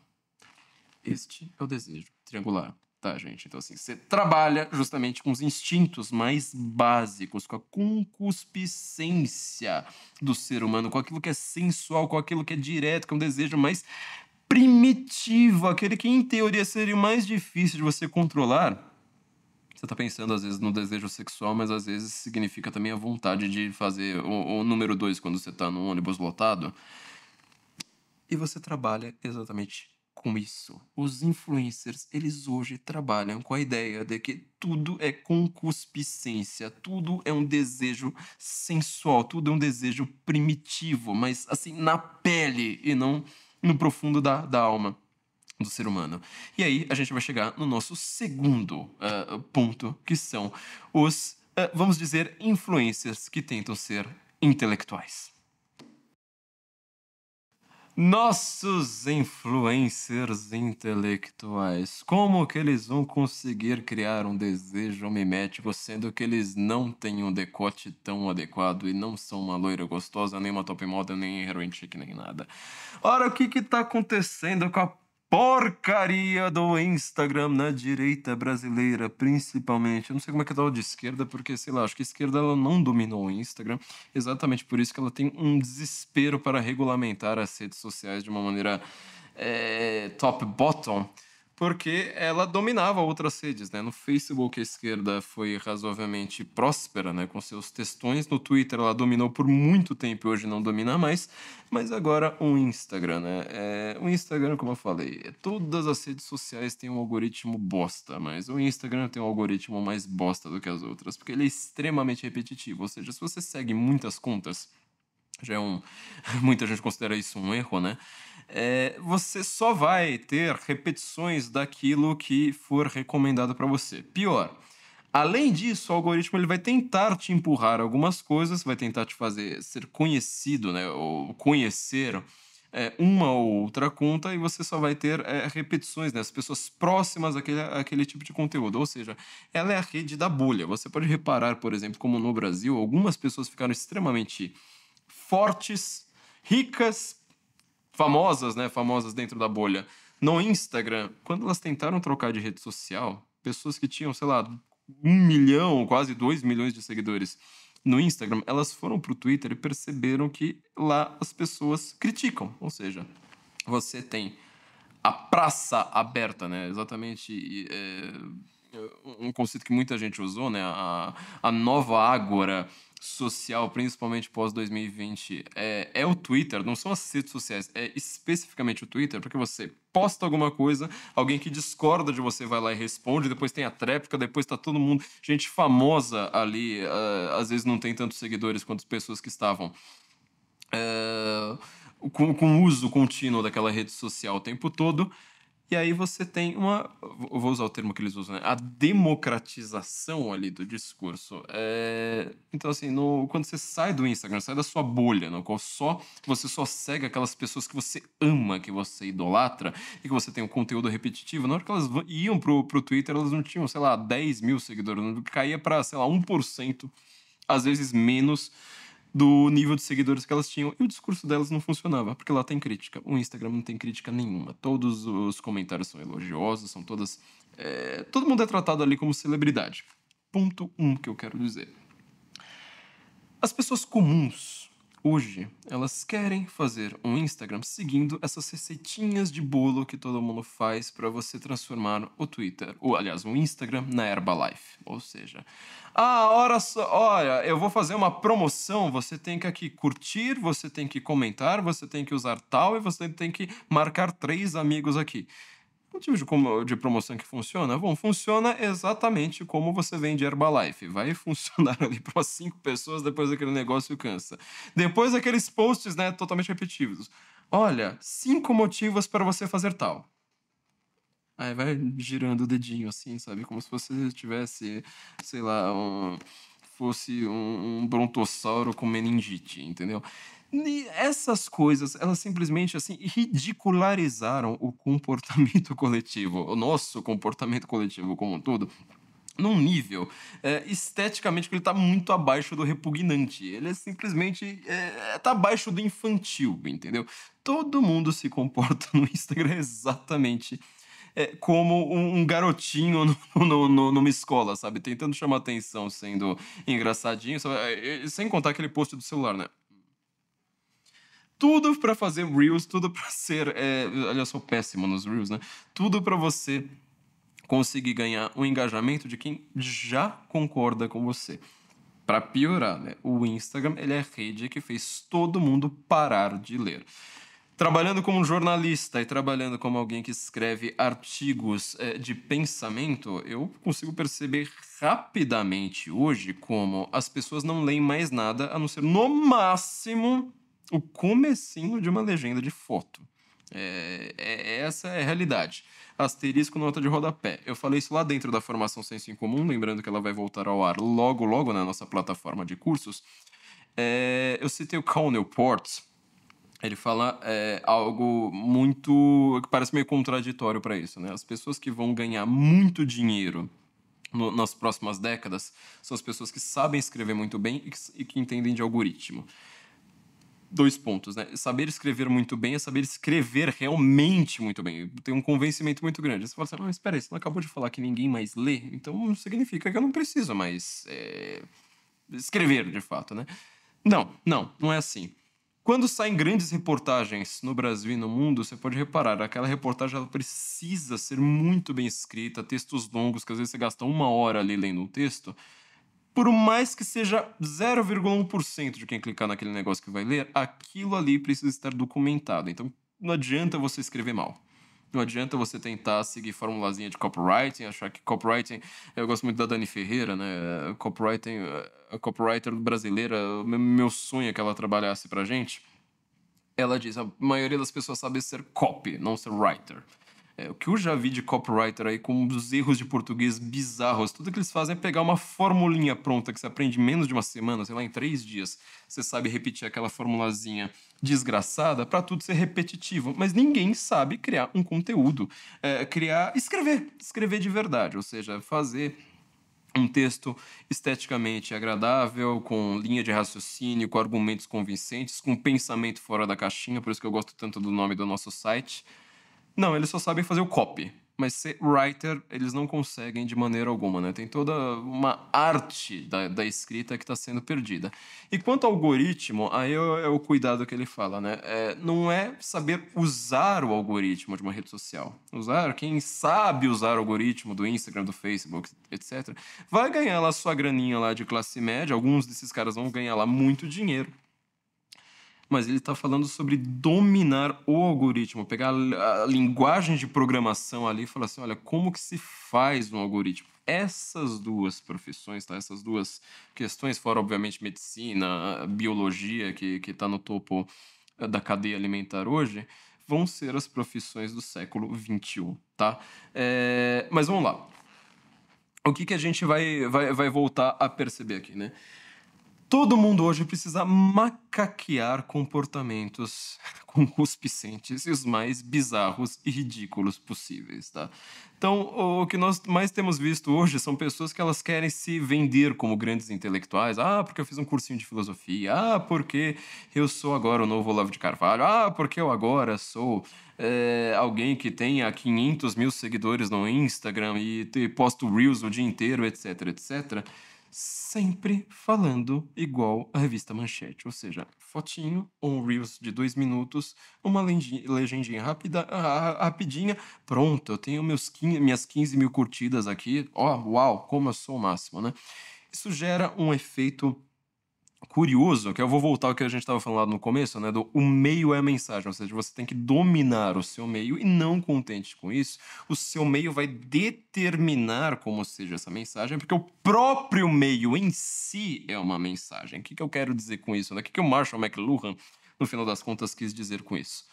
Este é o desejo triangular, tá, gente? Então, assim, você trabalha justamente com os instintos mais básicos, com a concupiscência do ser humano, com aquilo que é sensual, com aquilo que é direto, que é um desejo mais primitivo, aquele que em teoria seria o mais difícil de você controlar você tá pensando às vezes no desejo sexual, mas às vezes significa também a vontade de fazer o, o número dois quando você tá num ônibus lotado. E você trabalha exatamente com isso. Os influencers, eles hoje trabalham com a ideia de que tudo é concupiscência, tudo é um desejo sensual, tudo é um desejo primitivo, mas assim, na pele e não no profundo da, da alma do ser humano. E aí a gente vai chegar no nosso segundo uh, ponto, que são os, uh, vamos dizer, influências que tentam ser intelectuais. Nossos influencers intelectuais, como que eles vão conseguir criar um desejo mimético sendo que eles não têm um decote tão adequado e não são uma loira gostosa, nem uma top model, nem heroin chic, nem nada? Ora, o que que tá acontecendo com a porcaria do Instagram na direita brasileira, principalmente. Eu não sei como é que tá é o de esquerda, porque, sei lá, acho que a esquerda ela não dominou o Instagram. Exatamente por isso que ela tem um desespero para regulamentar as redes sociais de uma maneira é, eh, top-bottom porque ela dominava outras redes, né? No Facebook a esquerda foi razoavelmente próspera, né, com seus textões, no Twitter ela dominou por muito tempo e hoje não domina mais, mas agora o Instagram, né? É, o Instagram, como eu falei, é, todas as redes sociais têm um algoritmo bosta, mas o Instagram tem um algoritmo mais bosta do que as outras, porque ele é extremamente repetitivo, ou seja, se você segue muitas contas, já é um muita gente considera isso um erro, né? é, você só vai ter repetições daquilo que for recomendado para você. Pior, além disso, o algoritmo ele vai tentar te empurrar algumas coisas, vai tentar te fazer ser conhecido, né, ou conhecer é, uma ou outra conta e você só vai ter é, repetições, né? As pessoas próximas àquele, àquele tipo de conteúdo. Ou seja, ela é a rede da bolha. Você pode reparar, por exemplo, como no Brasil, algumas pessoas ficaram extremamente fortes, ricas, famosas, né? Famosas dentro da bolha. No Instagram, quando elas tentaram trocar de rede social, pessoas que tinham, sei lá, um milhão, quase dois milhões de seguidores no Instagram, elas foram para o Twitter e perceberam que lá as pessoas criticam. Ou seja, você tem a praça aberta, né? Exatamente. É, um conceito que muita gente usou, né? A, a nova ágora social, principalmente pós 2020, é, é o Twitter, não são as redes sociais, é especificamente o Twitter, porque você posta alguma coisa, alguém que discorda de você vai lá e responde, depois tem a tréplica, depois tá todo mundo, gente famosa ali, uh, às vezes não tem tantos seguidores quanto as pessoas que estavam. Uh, com, com uso contínuo daquela rede social o tempo todo, e aí você tem uma. Vou usar o termo que eles usam, né? A democratização ali do discurso. É... Então, assim, no... quando você sai do Instagram, sai da sua bolha, no qual só você só segue aquelas pessoas que você ama, que você idolatra, e que você tem um conteúdo repetitivo, na hora que elas iam pro, pro Twitter, elas não tinham, sei lá, 10 mil seguidores, caía para, sei lá, 1%, às vezes menos do nível de seguidores que elas tinham e o discurso delas não funcionava, porque lá tem crítica. O Instagram não tem crítica nenhuma. Todos os comentários são elogiosos, são todas. É, todo mundo é tratado ali como celebridade. Ponto um que eu quero dizer. As pessoas comuns Hoje, elas querem fazer um Instagram seguindo essas receitinhas de bolo que todo mundo faz para você transformar o Twitter, ou aliás, o Instagram na Herbalife. Ou seja, ah, olha só, olha, eu vou fazer uma promoção, você tem que aqui curtir, você tem que comentar, você tem que usar tal e você tem que marcar três amigos aqui. Motivos de, de promoção que funciona? Bom, funciona exatamente como você vende Herbalife. Vai funcionar ali para cinco pessoas, depois aquele negócio cansa. Depois aqueles posts, né, totalmente repetitivos. Olha, cinco motivos para você fazer tal. Aí vai girando o dedinho assim, sabe? Como se você tivesse, sei lá, um, fosse um, um brontossauro com meningite, entendeu? Essas coisas, elas simplesmente assim ridicularizaram o comportamento coletivo, o nosso comportamento coletivo como um todo num nível é, esteticamente que ele está muito abaixo do repugnante. Ele é simplesmente está eh, é, abaixo do infantil, entendeu? Todo mundo se comporta no Instagram exatamente é, como um, garotinho no, no, no, numa escola, sabe? Tentando chamar atenção, sendo engraçadinho. Sabe? Sem contar aquele post do celular, né? tudo para fazer Reels, tudo para ser. É, olha, eu sou péssimo nos Reels, né? Tudo para você conseguir ganhar o um engajamento de quem já concorda com você. Para piorar, né? O Instagram ele é a rede que fez todo mundo parar de ler trabalhando como jornalista e trabalhando como alguém que escreve artigos é, de pensamento, eu consigo perceber rapidamente hoje como as pessoas não leem mais nada a não ser, no máximo, o comecinho de uma legenda de foto. É, é, é essa é a realidade. Asterisco nota de rodapé. Eu falei isso lá dentro da formação Senso em Comum, lembrando que ela vai voltar ao ar logo, logo na nossa plataforma de cursos. É, eu citei o Colonel Ports. Ele fala é, algo muito que parece meio contraditório para isso, né? As pessoas que vão ganhar muito dinheiro no, nas próximas décadas são as pessoas que sabem escrever muito bem e que, e que entendem de algoritmo dois pontos, né? Saber escrever muito bem é saber escrever realmente muito bem. Tem um convencimento muito grande. Você fala assim, não, ah, espera, você não acabou de falar que ninguém mais lê? Então significa que eu não preciso mais é, escrever, de fato, né? Não, não, não é assim. Quando saem grandes reportagens no Brasil e no mundo, você pode reparar, aquela reportagem ela precisa ser muito bem escrita, textos longos, que às vezes você gasta uma hora ali lendo um texto, por mais que seja 0,1% de quem clicar naquele negócio que vai ler, aquilo ali precisa estar documentado. Então, não adianta você escrever mal. Não adianta você tentar seguir formulazinha de copywriting, achar que copywriting. Eu gosto muito da Dani Ferreira, né? Copywriting, a copywriter brasileira, meu sonho é que ela trabalhasse pra gente. Ela diz: a maioria das pessoas sabe ser copy, não ser writer. É, o que eu já vi de copywriter aí com os erros de português bizarros, tudo que eles fazem é pegar uma formulinha pronta que você aprende em menos de uma semana, sei lá, em três dias, você sabe repetir aquela formulazinha desgraçada para tudo ser repetitivo. Mas ninguém sabe criar um conteúdo, é, criar, escrever, escrever de verdade, ou seja, fazer um texto esteticamente agradável, com linha de raciocínio, com argumentos convincentes, com pensamento fora da caixinha, por isso que eu gosto tanto do nome do nosso site. Não, eles só sabem fazer o copy. Mas ser writer, eles não conseguem de maneira alguma, né? Tem toda uma arte da, da escrita que está sendo perdida. E quanto ao algoritmo, aí é, é o cuidado que ele fala, né? É, não é saber usar o algoritmo de uma rede social. Usar, quem sabe usar o algoritmo do Instagram, do Facebook, etc., vai ganhar lá sua graninha lá de classe média. Alguns desses caras vão ganhar lá muito dinheiro mas ele está falando sobre dominar o algoritmo, pegar a linguagem de programação ali e falar assim, olha, como que se faz um algoritmo? Essas duas profissões, tá? essas duas questões, fora obviamente medicina, biologia, que está no topo eh, da cadeia alimentar hoje, vão ser as profissões do século XXI, tá? É, mas vamos lá. O que, que a gente vai, vai, vai voltar a perceber aqui, né? Todo mundo hoje precisa macaquear comportamentos concupiscentes e os mais bizarros e ridículos possíveis, tá? Então, o que nós mais temos visto hoje são pessoas que elas querem se vender como grandes intelectuais. Ah, porque eu fiz um cursinho de filosofia. Ah, porque eu sou agora o novo Olavo de Carvalho. Ah, porque eu agora sou é, alguém que tenha 500 mil seguidores no Instagram e, e posto Reels o dia inteiro, etc, etc sempre falando igual a revista Manchete, ou seja, fotinho, um reels de dois minutos, uma legendinha rapida, ah, ah, ah, rapidinha, pronto, eu tenho meus 15, minhas 15 mil curtidas aqui, ó, oh, uau, como eu sou o máximo, né? Isso gera um efeito curioso, que eu vou voltar ao que a gente estava falando lá no começo, né? Do o meio é a mensagem, ou seja, você tem que dominar o seu meio e não contente com isso, o seu meio vai determinar como seja essa mensagem, porque o próprio meio em si é uma mensagem. O que, que eu quero dizer com isso? Né? O que, que o Marshall McLuhan, no final das contas, quis dizer com isso?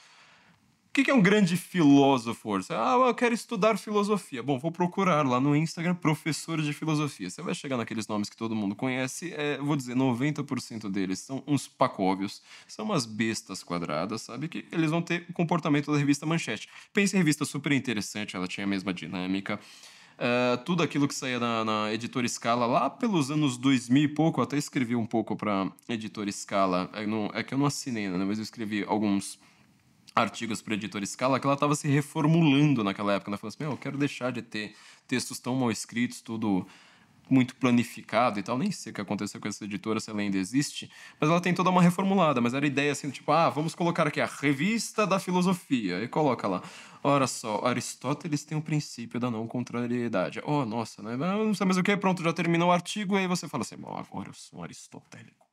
que, que é um grande filósofo? Ah, eu quero estudar filosofia. Bom, vou procurar lá no Instagram professor de filosofia. Você vai chegar naqueles nomes que todo mundo conhece. É, vou dizer, 90% deles são uns pacóvios. São umas bestas quadradas, sabe? Que eles vão ter o comportamento da revista Manchete. Pense em revista super interessante, ela tinha a mesma dinâmica. Uh, tudo aquilo que saía na, na editora Scala lá pelos anos 2000 e pouco, até escrevi um pouco para editora Scala. É, não, é que eu não assinei, né? Mas eu escrevi alguns artigos para editora Scala, que ela estava se reformulando naquela época. Ela falou assim: Meu, eu quero deixar de ter textos tão mal escritos, tudo muito planificado e tal. Nem sei o que aconteceu com essa editora, se ela ainda existe. Mas ela tem toda uma reformulada. Mas era a ideia assim, tipo, ah, vamos colocar aqui a revista da filosofia. E coloca lá. olha só, Aristóteles tem o princípio da não contrariedade. Oh, nossa, né? Não sei mais o que. Pronto, já terminou o artigo. E aí você fala assim, bom, agora eu sou um aristotélico.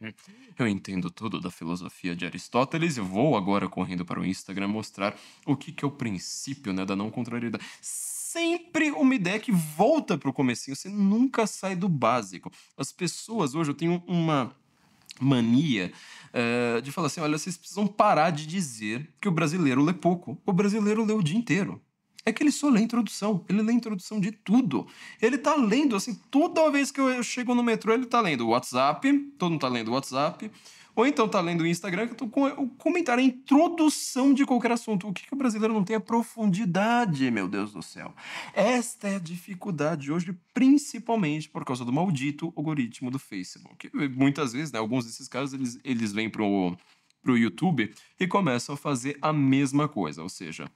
Eu entendo tudo da filosofia de Aristóteles e vou agora correndo para o Instagram mostrar o que, que é o princípio né, da não contrariedade. Sempre uma ideia que volta para o comecinho, você nunca sai do básico. As pessoas hoje, eu tenho uma mania uh, de falar assim: olha, vocês precisam parar de dizer que o brasileiro lê pouco. O brasileiro lê o dia inteiro é que ele só lê a introdução. Ele lê a introdução de tudo. Ele tá lendo, assim, toda vez que eu chego no metrô, ele tá lendo o WhatsApp, todo mundo tá lendo o WhatsApp, ou então tá lendo o Instagram, que eu tô com o comentário, a introdução de qualquer assunto. O que, que o brasileiro não tem é profundidade, meu Deus do céu. Esta é a dificuldade hoje, principalmente por causa do maldito algoritmo do Facebook. Muitas vezes, né, alguns desses casos, eles, eles vêm pro para o YouTube e começam a fazer a mesma coisa, ou seja,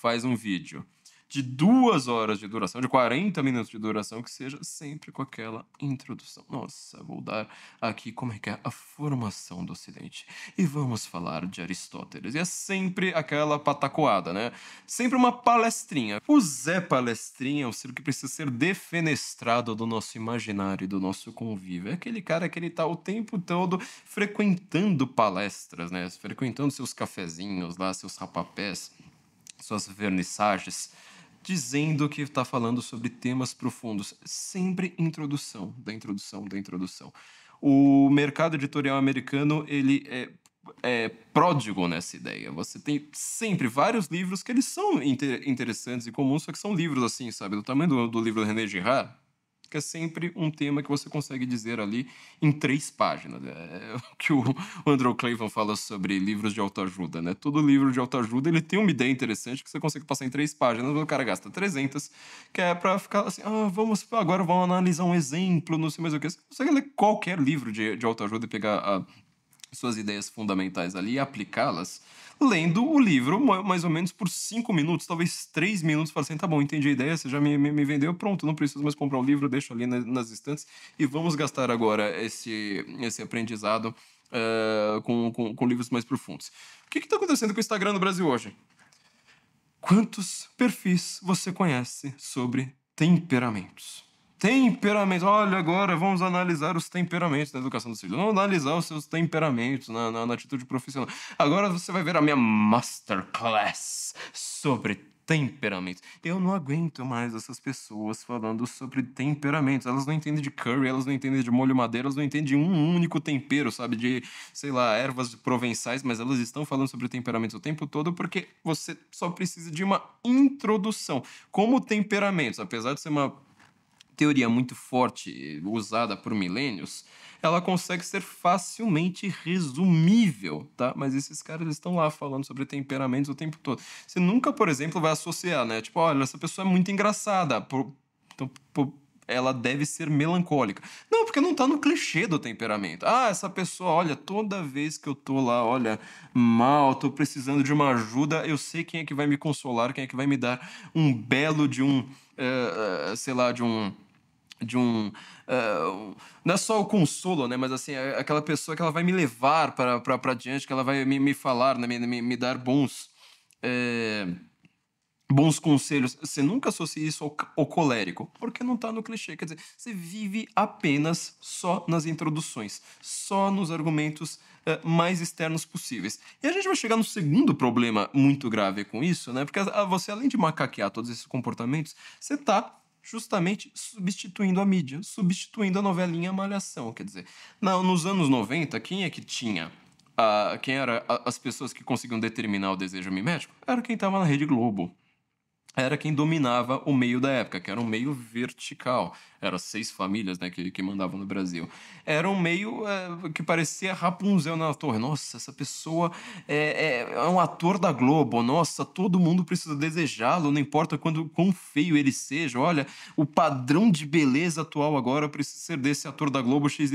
faz um vídeo de duas horas de duração, de 40 minutos de duração, que seja sempre com aquela introdução. Nossa, vou dar aqui como é que é a formação do Ocidente. E vamos falar de Aristóteles. E é sempre aquela patacoada, né? Sempre uma palestrinha. O Zé Palestrinha é um ser que precisa ser defenestrado do nosso imaginário e do nosso convívio. É aquele cara que ele tá o tempo todo frequentando palestras, né? Frequentando seus cafezinhos lá, seus rapapés suas vernissagens, dizendo que está falando sobre temas profundos. Sempre introdução, da introdução, da introdução. O mercado editorial americano, ele é é, pródigo nessa ideia. Você tem sempre vários livros que eles são inter interessantes e comuns, só que são livros assim, sabe? Do tamanho do, do livro do René Girard, que é sempre um tema que você consegue dizer ali em três páginas. É, é o que o Andrew Clavin fala sobre livros de autoajuda, né? Todo livro de autoajuda, ele tem uma ideia interessante que você consegue passar em três páginas, o cara gasta 300, que é pra ficar assim, ah, vamos, agora vamos analisar um exemplo, não sei mais o que. Você consegue ler qualquer livro de, de autoajuda e pegar a suas ideias fundamentais ali e aplicá-las, lendo o livro mais ou menos por cinco minutos, talvez três minutos, para assim, tá bom, entendi a ideia, você já me, me, me, vendeu, pronto, não preciso mais comprar o um livro, deixo ali nas, estantes e vamos gastar agora esse, esse aprendizado uh, com, com, com, livros mais profundos. O que está acontecendo com o Instagram no Brasil hoje? Quantos perfis você conhece sobre temperamentos? temperamento. Olha, agora vamos analisar os temperamentos na educação dos filhos. Vamos analisar os seus temperamentos na, na, na, atitude profissional. Agora você vai ver a minha masterclass sobre temperamento. Eu não aguento mais essas pessoas falando sobre temperamentos. Elas não entendem de curry, elas não entendem de molho madeira, elas não entendem de um único tempero, sabe? De, sei lá, ervas provençais, mas elas estão falando sobre temperamentos o tempo todo porque você só precisa de uma introdução. Como temperamentos, apesar de ser uma teoria muito forte usada por milênios, ela consegue ser facilmente resumível, tá? Mas esses caras eles estão lá falando sobre temperamentos o tempo todo. Você nunca, por exemplo, vai associar, né? Tipo, olha, essa pessoa é muito engraçada, por, então, por, ela deve ser melancólica. Não, porque não tá no clichê do temperamento. Ah, essa pessoa, olha, toda vez que eu tô lá, olha, mal, tô precisando de uma ajuda, eu sei quem é que vai me consolar, quem é que vai me dar um belo de um, uh, sei lá, de um de um uh, não é só o consolo né mas assim é aquela pessoa que ela vai me levar para para diante que ela vai me, me falar né? me, me, me dar bons é, bons conselhos você nunca associa isso ao, ao colérico porque não está no clichê quer dizer você vive apenas só nas introduções só nos argumentos uh, mais externos possíveis e a gente vai chegar no segundo problema muito grave com isso né porque ah, você além de macaquear todos esses comportamentos você está justamente substituindo a mídia, substituindo a novelinha Malhação. Quer dizer, na, nos anos 90, quem é que tinha? Uh, quem era as pessoas que conseguiam determinar o desejo mimético? Era quem estava na Rede Globo era quem dominava o meio da época, que era um meio vertical. eram seis famílias né, que, que mandavam no Brasil. Era um meio é, que parecia Rapunzel na torre. Nossa, essa pessoa é, é, é um ator da Globo. Nossa, todo mundo precisa desejá-lo, não importa quando, quão feio ele seja. Olha, o padrão de beleza atual agora precisa ser desse ator da Globo XYZ.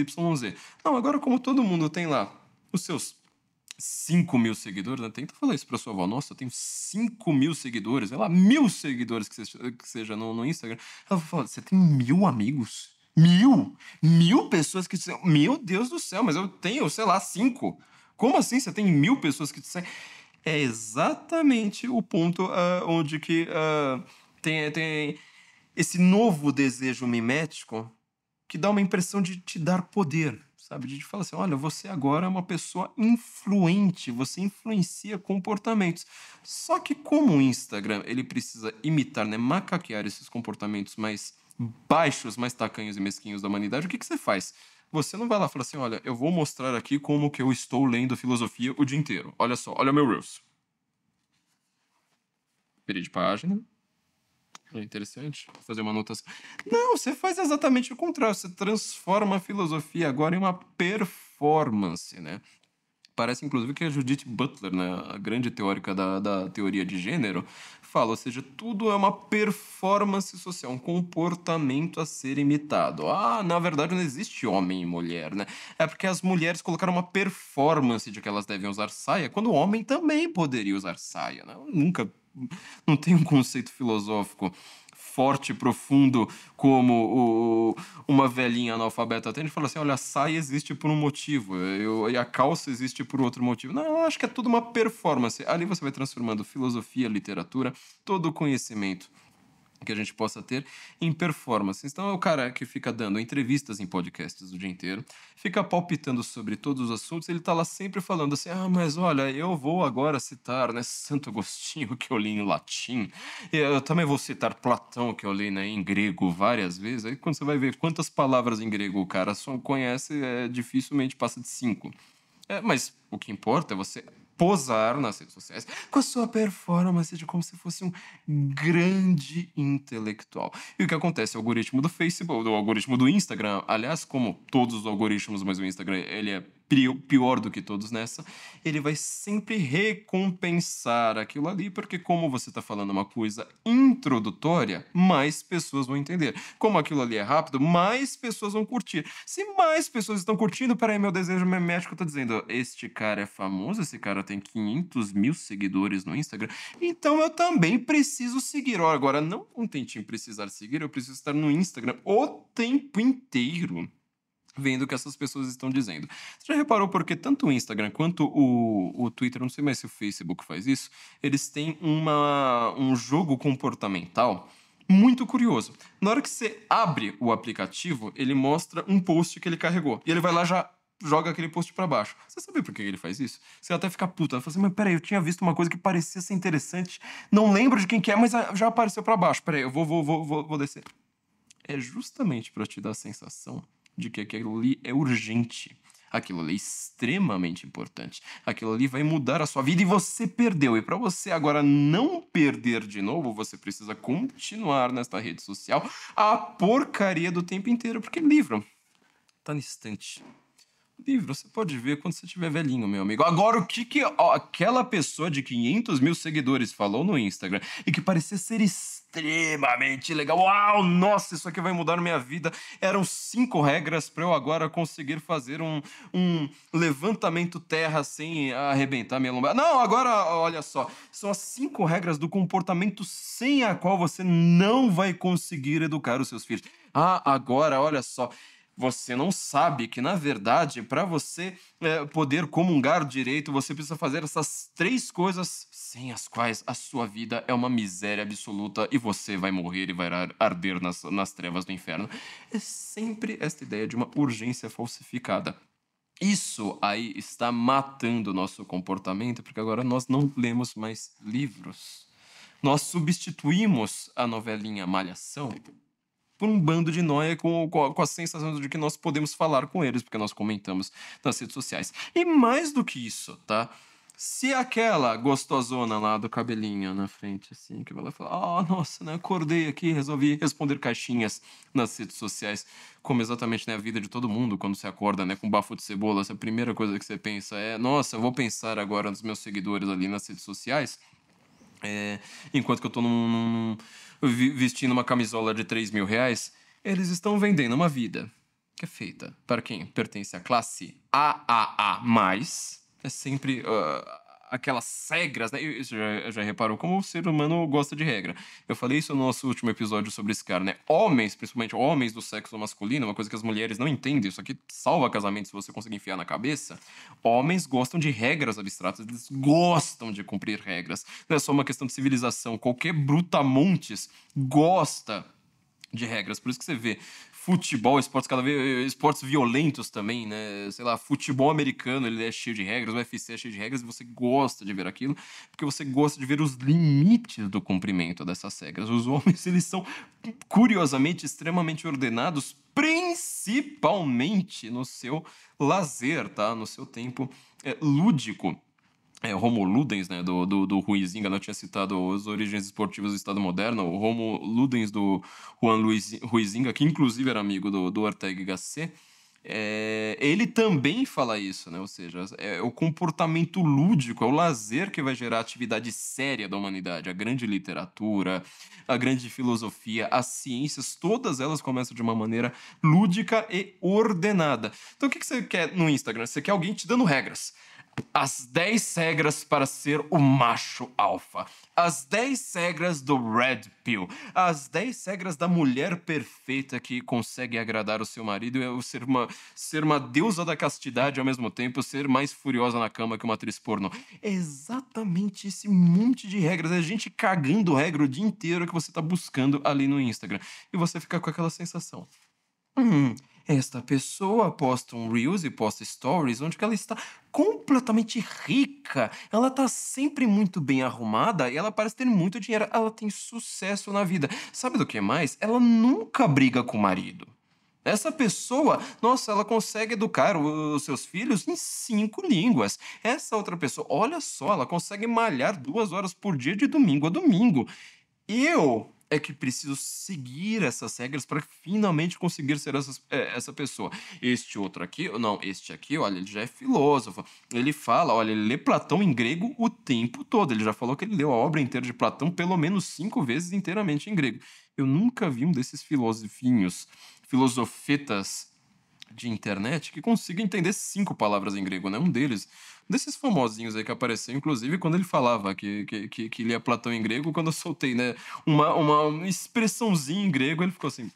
Não, agora, como todo mundo tem lá os seus 5 mil seguidores, né? Tenta falar isso pra sua avó. Nossa, eu tenho 5 mil seguidores. Sei lá, mil seguidores que seja, que seja no, no Instagram. Ela fala, você tem mil amigos? Mil? Mil pessoas que... Meu Deus do céu, mas eu tenho, sei lá, cinco. Como assim você tem mil pessoas que... É exatamente o ponto uh, onde que uh, tem, tem esse novo desejo mimético que dá uma impressão de te dar poder sabe? gente fala assim, olha, você agora é uma pessoa influente, você influencia comportamentos. Só que como o Instagram, ele precisa imitar, né, macaquear esses comportamentos mais baixos, mais tacanhos e mesquinhos da humanidade, o que, que você faz? Você não vai lá e fala assim, olha, eu vou mostrar aqui como que eu estou lendo filosofia o dia inteiro. Olha só, olha meu Reels. perei de página, é interessante fazer uma anotação. Não, você faz exatamente o contrário. Você transforma a filosofia agora em uma performance, né? Parece, inclusive, que a Judith Butler, né, a grande teórica da, da teoria de gênero, fala, ou seja, tudo é uma performance social, um comportamento a ser imitado. Ah, na verdade não existe homem e mulher, né? É porque as mulheres colocaram uma performance de que elas devem usar saia, quando o homem também poderia usar saia, né? Nunca não tem um conceito filosófico forte, profundo, como o, uma velhinha analfabeta tem, ele fala assim: olha, a saia existe por um motivo, eu, e a calça existe por outro motivo. Não, eu acho que é tudo uma performance. Ali você vai transformando filosofia, literatura, todo o conhecimento que a gente possa ter em performance. Então é o cara que fica dando entrevistas em podcasts o dia inteiro, fica palpitando sobre todos os assuntos, ele tá lá sempre falando assim: "Ah, mas olha, eu vou agora citar, né, Santo Agostinho que eu li em latim, eu também vou citar Platão que eu li né, em grego várias vezes". Aí quando você vai ver quantas palavras em grego o cara só conhece, é, dificilmente passa de cinco. É, mas o que importa é você posar nas redes sociais com a sua performance de como se fosse um grande intelectual. E o que acontece? O algoritmo do Facebook, o algoritmo do Instagram, aliás, como todos os algoritmos, mas o Instagram ele é pior do que todos nessa, ele vai sempre recompensar aquilo ali, porque como você está falando uma coisa introdutória, mais pessoas vão entender. Como aquilo ali é rápido, mais pessoas vão curtir. Se mais pessoas estão curtindo, peraí, meu desejo memético está dizendo, este cara é famoso, esse cara tem 500 mil seguidores no Instagram, então eu também preciso seguir. agora não contente em precisar seguir, eu preciso estar no Instagram o tempo inteiro vendo o que essas pessoas estão dizendo. Você já reparou porque tanto o Instagram quanto o, o Twitter, não sei mais se o Facebook faz isso, eles têm uma, um jogo comportamental muito curioso. Na hora que você abre o aplicativo, ele mostra um post que ele carregou. E ele vai lá já joga aquele post para baixo. Você sabe por que ele faz isso? Você até fica puta. Você né? fala assim, mas peraí, eu tinha visto uma coisa que parecia ser interessante, não lembro de quem que é, mas já apareceu para baixo. Peraí, eu vou, vou, vou, vou, vou descer. É justamente para te dar a sensação de que aquilo ali é urgente. Aquilo ali é extremamente importante. Aquilo ali vai mudar a sua vida e você perdeu. E para você agora não perder de novo, você precisa continuar nesta rede social a porcaria do tempo inteiro, porque livro tá no instante livro. Você pode ver quando você estiver velhinho, meu amigo. Agora, o que, que ó, aquela pessoa de 500 mil seguidores falou no Instagram e que parecia ser extremamente legal. Uau, nossa, isso aqui vai mudar minha vida. Eram cinco regras para eu agora conseguir fazer um, um levantamento terra sem arrebentar minha lombar. Não, agora, olha só. São as cinco regras do comportamento sem a qual você não vai conseguir educar os seus filhos. Ah, agora, olha só. Você não sabe que, na verdade, para você é, poder comungar direito, você precisa fazer essas três coisas sem as quais a sua vida é uma miséria absoluta e você vai morrer e vai arder nas, nas trevas do inferno. É sempre esta ideia de uma urgência falsificada. Isso aí está matando o nosso comportamento, porque agora nós não lemos mais livros. Nós substituímos a novelinha Malhação por um bando de noia com, com, a, sensação de que nós podemos falar com eles, porque nós comentamos nas redes sociais. E mais do que isso, tá? Se aquela gostosona lá do cabelinho na frente, assim, que vai lá falar, oh, ah, nossa, né? Acordei aqui, resolvi responder caixinhas nas redes sociais, como exatamente né, a vida de todo mundo quando você acorda, né? Com bafo de cebola, a primeira coisa que você pensa é, nossa, eu vou pensar agora nos meus seguidores ali nas redes sociais, é, enquanto que eu tô num, num vestindo uma camisola de 3 mil reais, eles estão vendendo uma vida que é feita para quem pertence à classe AAA+, é sempre uh, aquelas regras, né? Você já, já reparou como o ser humano gosta de regra. Eu falei isso no nosso último episódio sobre esse cara, né? Homens, principalmente homens do sexo masculino, uma coisa que as mulheres não entendem, isso aqui salva casamento se você conseguir enfiar na cabeça. Homens gostam de regras abstratas, eles gostam de cumprir regras. Não é só uma questão de civilização, qualquer brutamontes gosta de regras. Por isso que você vê futebol, esportes cada vez esportes violentos também, né? Sei lá, futebol americano, ele é cheio de regras, o UFC é cheio de regras, e você gosta de ver aquilo, porque você gosta de ver os limites do cumprimento dessas regras. Os homens, eles são curiosamente extremamente ordenados, principalmente no seu lazer, tá? No seu tempo é, lúdico é, Romo Ludens, né, do, do, do Ruizinga, não né, tinha citado as origens esportivas do Estado Moderno, o Romo Ludens do Juan Luiz, Ruizinga, que inclusive era amigo do, do Ortega Gasset, é, ele também fala isso, né? Ou seja, é, é o comportamento lúdico, é o lazer que vai gerar a atividade séria da humanidade. A grande literatura, a grande filosofia, as ciências, todas elas começam de uma maneira lúdica e ordenada. Então, o que, que você quer no Instagram? Você quer alguém te dando regras as 10 regras para ser o macho alfa, as 10 regras do Red Pill, as 10 regras da mulher perfeita que consegue agradar o seu marido e ser uma, ser uma deusa da castidade ao mesmo tempo, ser mais furiosa na cama que uma atriz porno. É exatamente esse monte de regras, é gente cagando regra o dia inteiro que você está buscando ali no Instagram. E você fica com aquela sensação. Hum, esta pessoa posta um Reels e posta Stories onde ela está completamente rica, ela está sempre muito bem arrumada e ela parece ter muito dinheiro, ela tem sucesso na vida. Sabe do que mais? Ela nunca briga com o marido. Essa pessoa, nossa, ela consegue educar os seus filhos em cinco línguas. Essa outra pessoa, olha só, ela consegue malhar duas horas por dia de domingo a domingo. Eu é que preciso seguir essas regras para finalmente conseguir ser essas, é, essa pessoa. Este outro aqui, não, este aqui, olha, ele já é filósofo. Ele fala, olha, ele lê Platão em grego o tempo todo. Ele já falou que ele leu a obra inteira de Platão pelo menos cinco vezes inteiramente em grego. Eu nunca vi um desses filosofinhos, filosofetas de internet que consiga entender cinco palavras em grego, né? Um deles, um desses famosinhos aí que apareceu, inclusive, quando ele falava que, que, que, que lia Platão em grego, quando eu soltei, né, uma, uma expressãozinha em grego, ele ficou assim...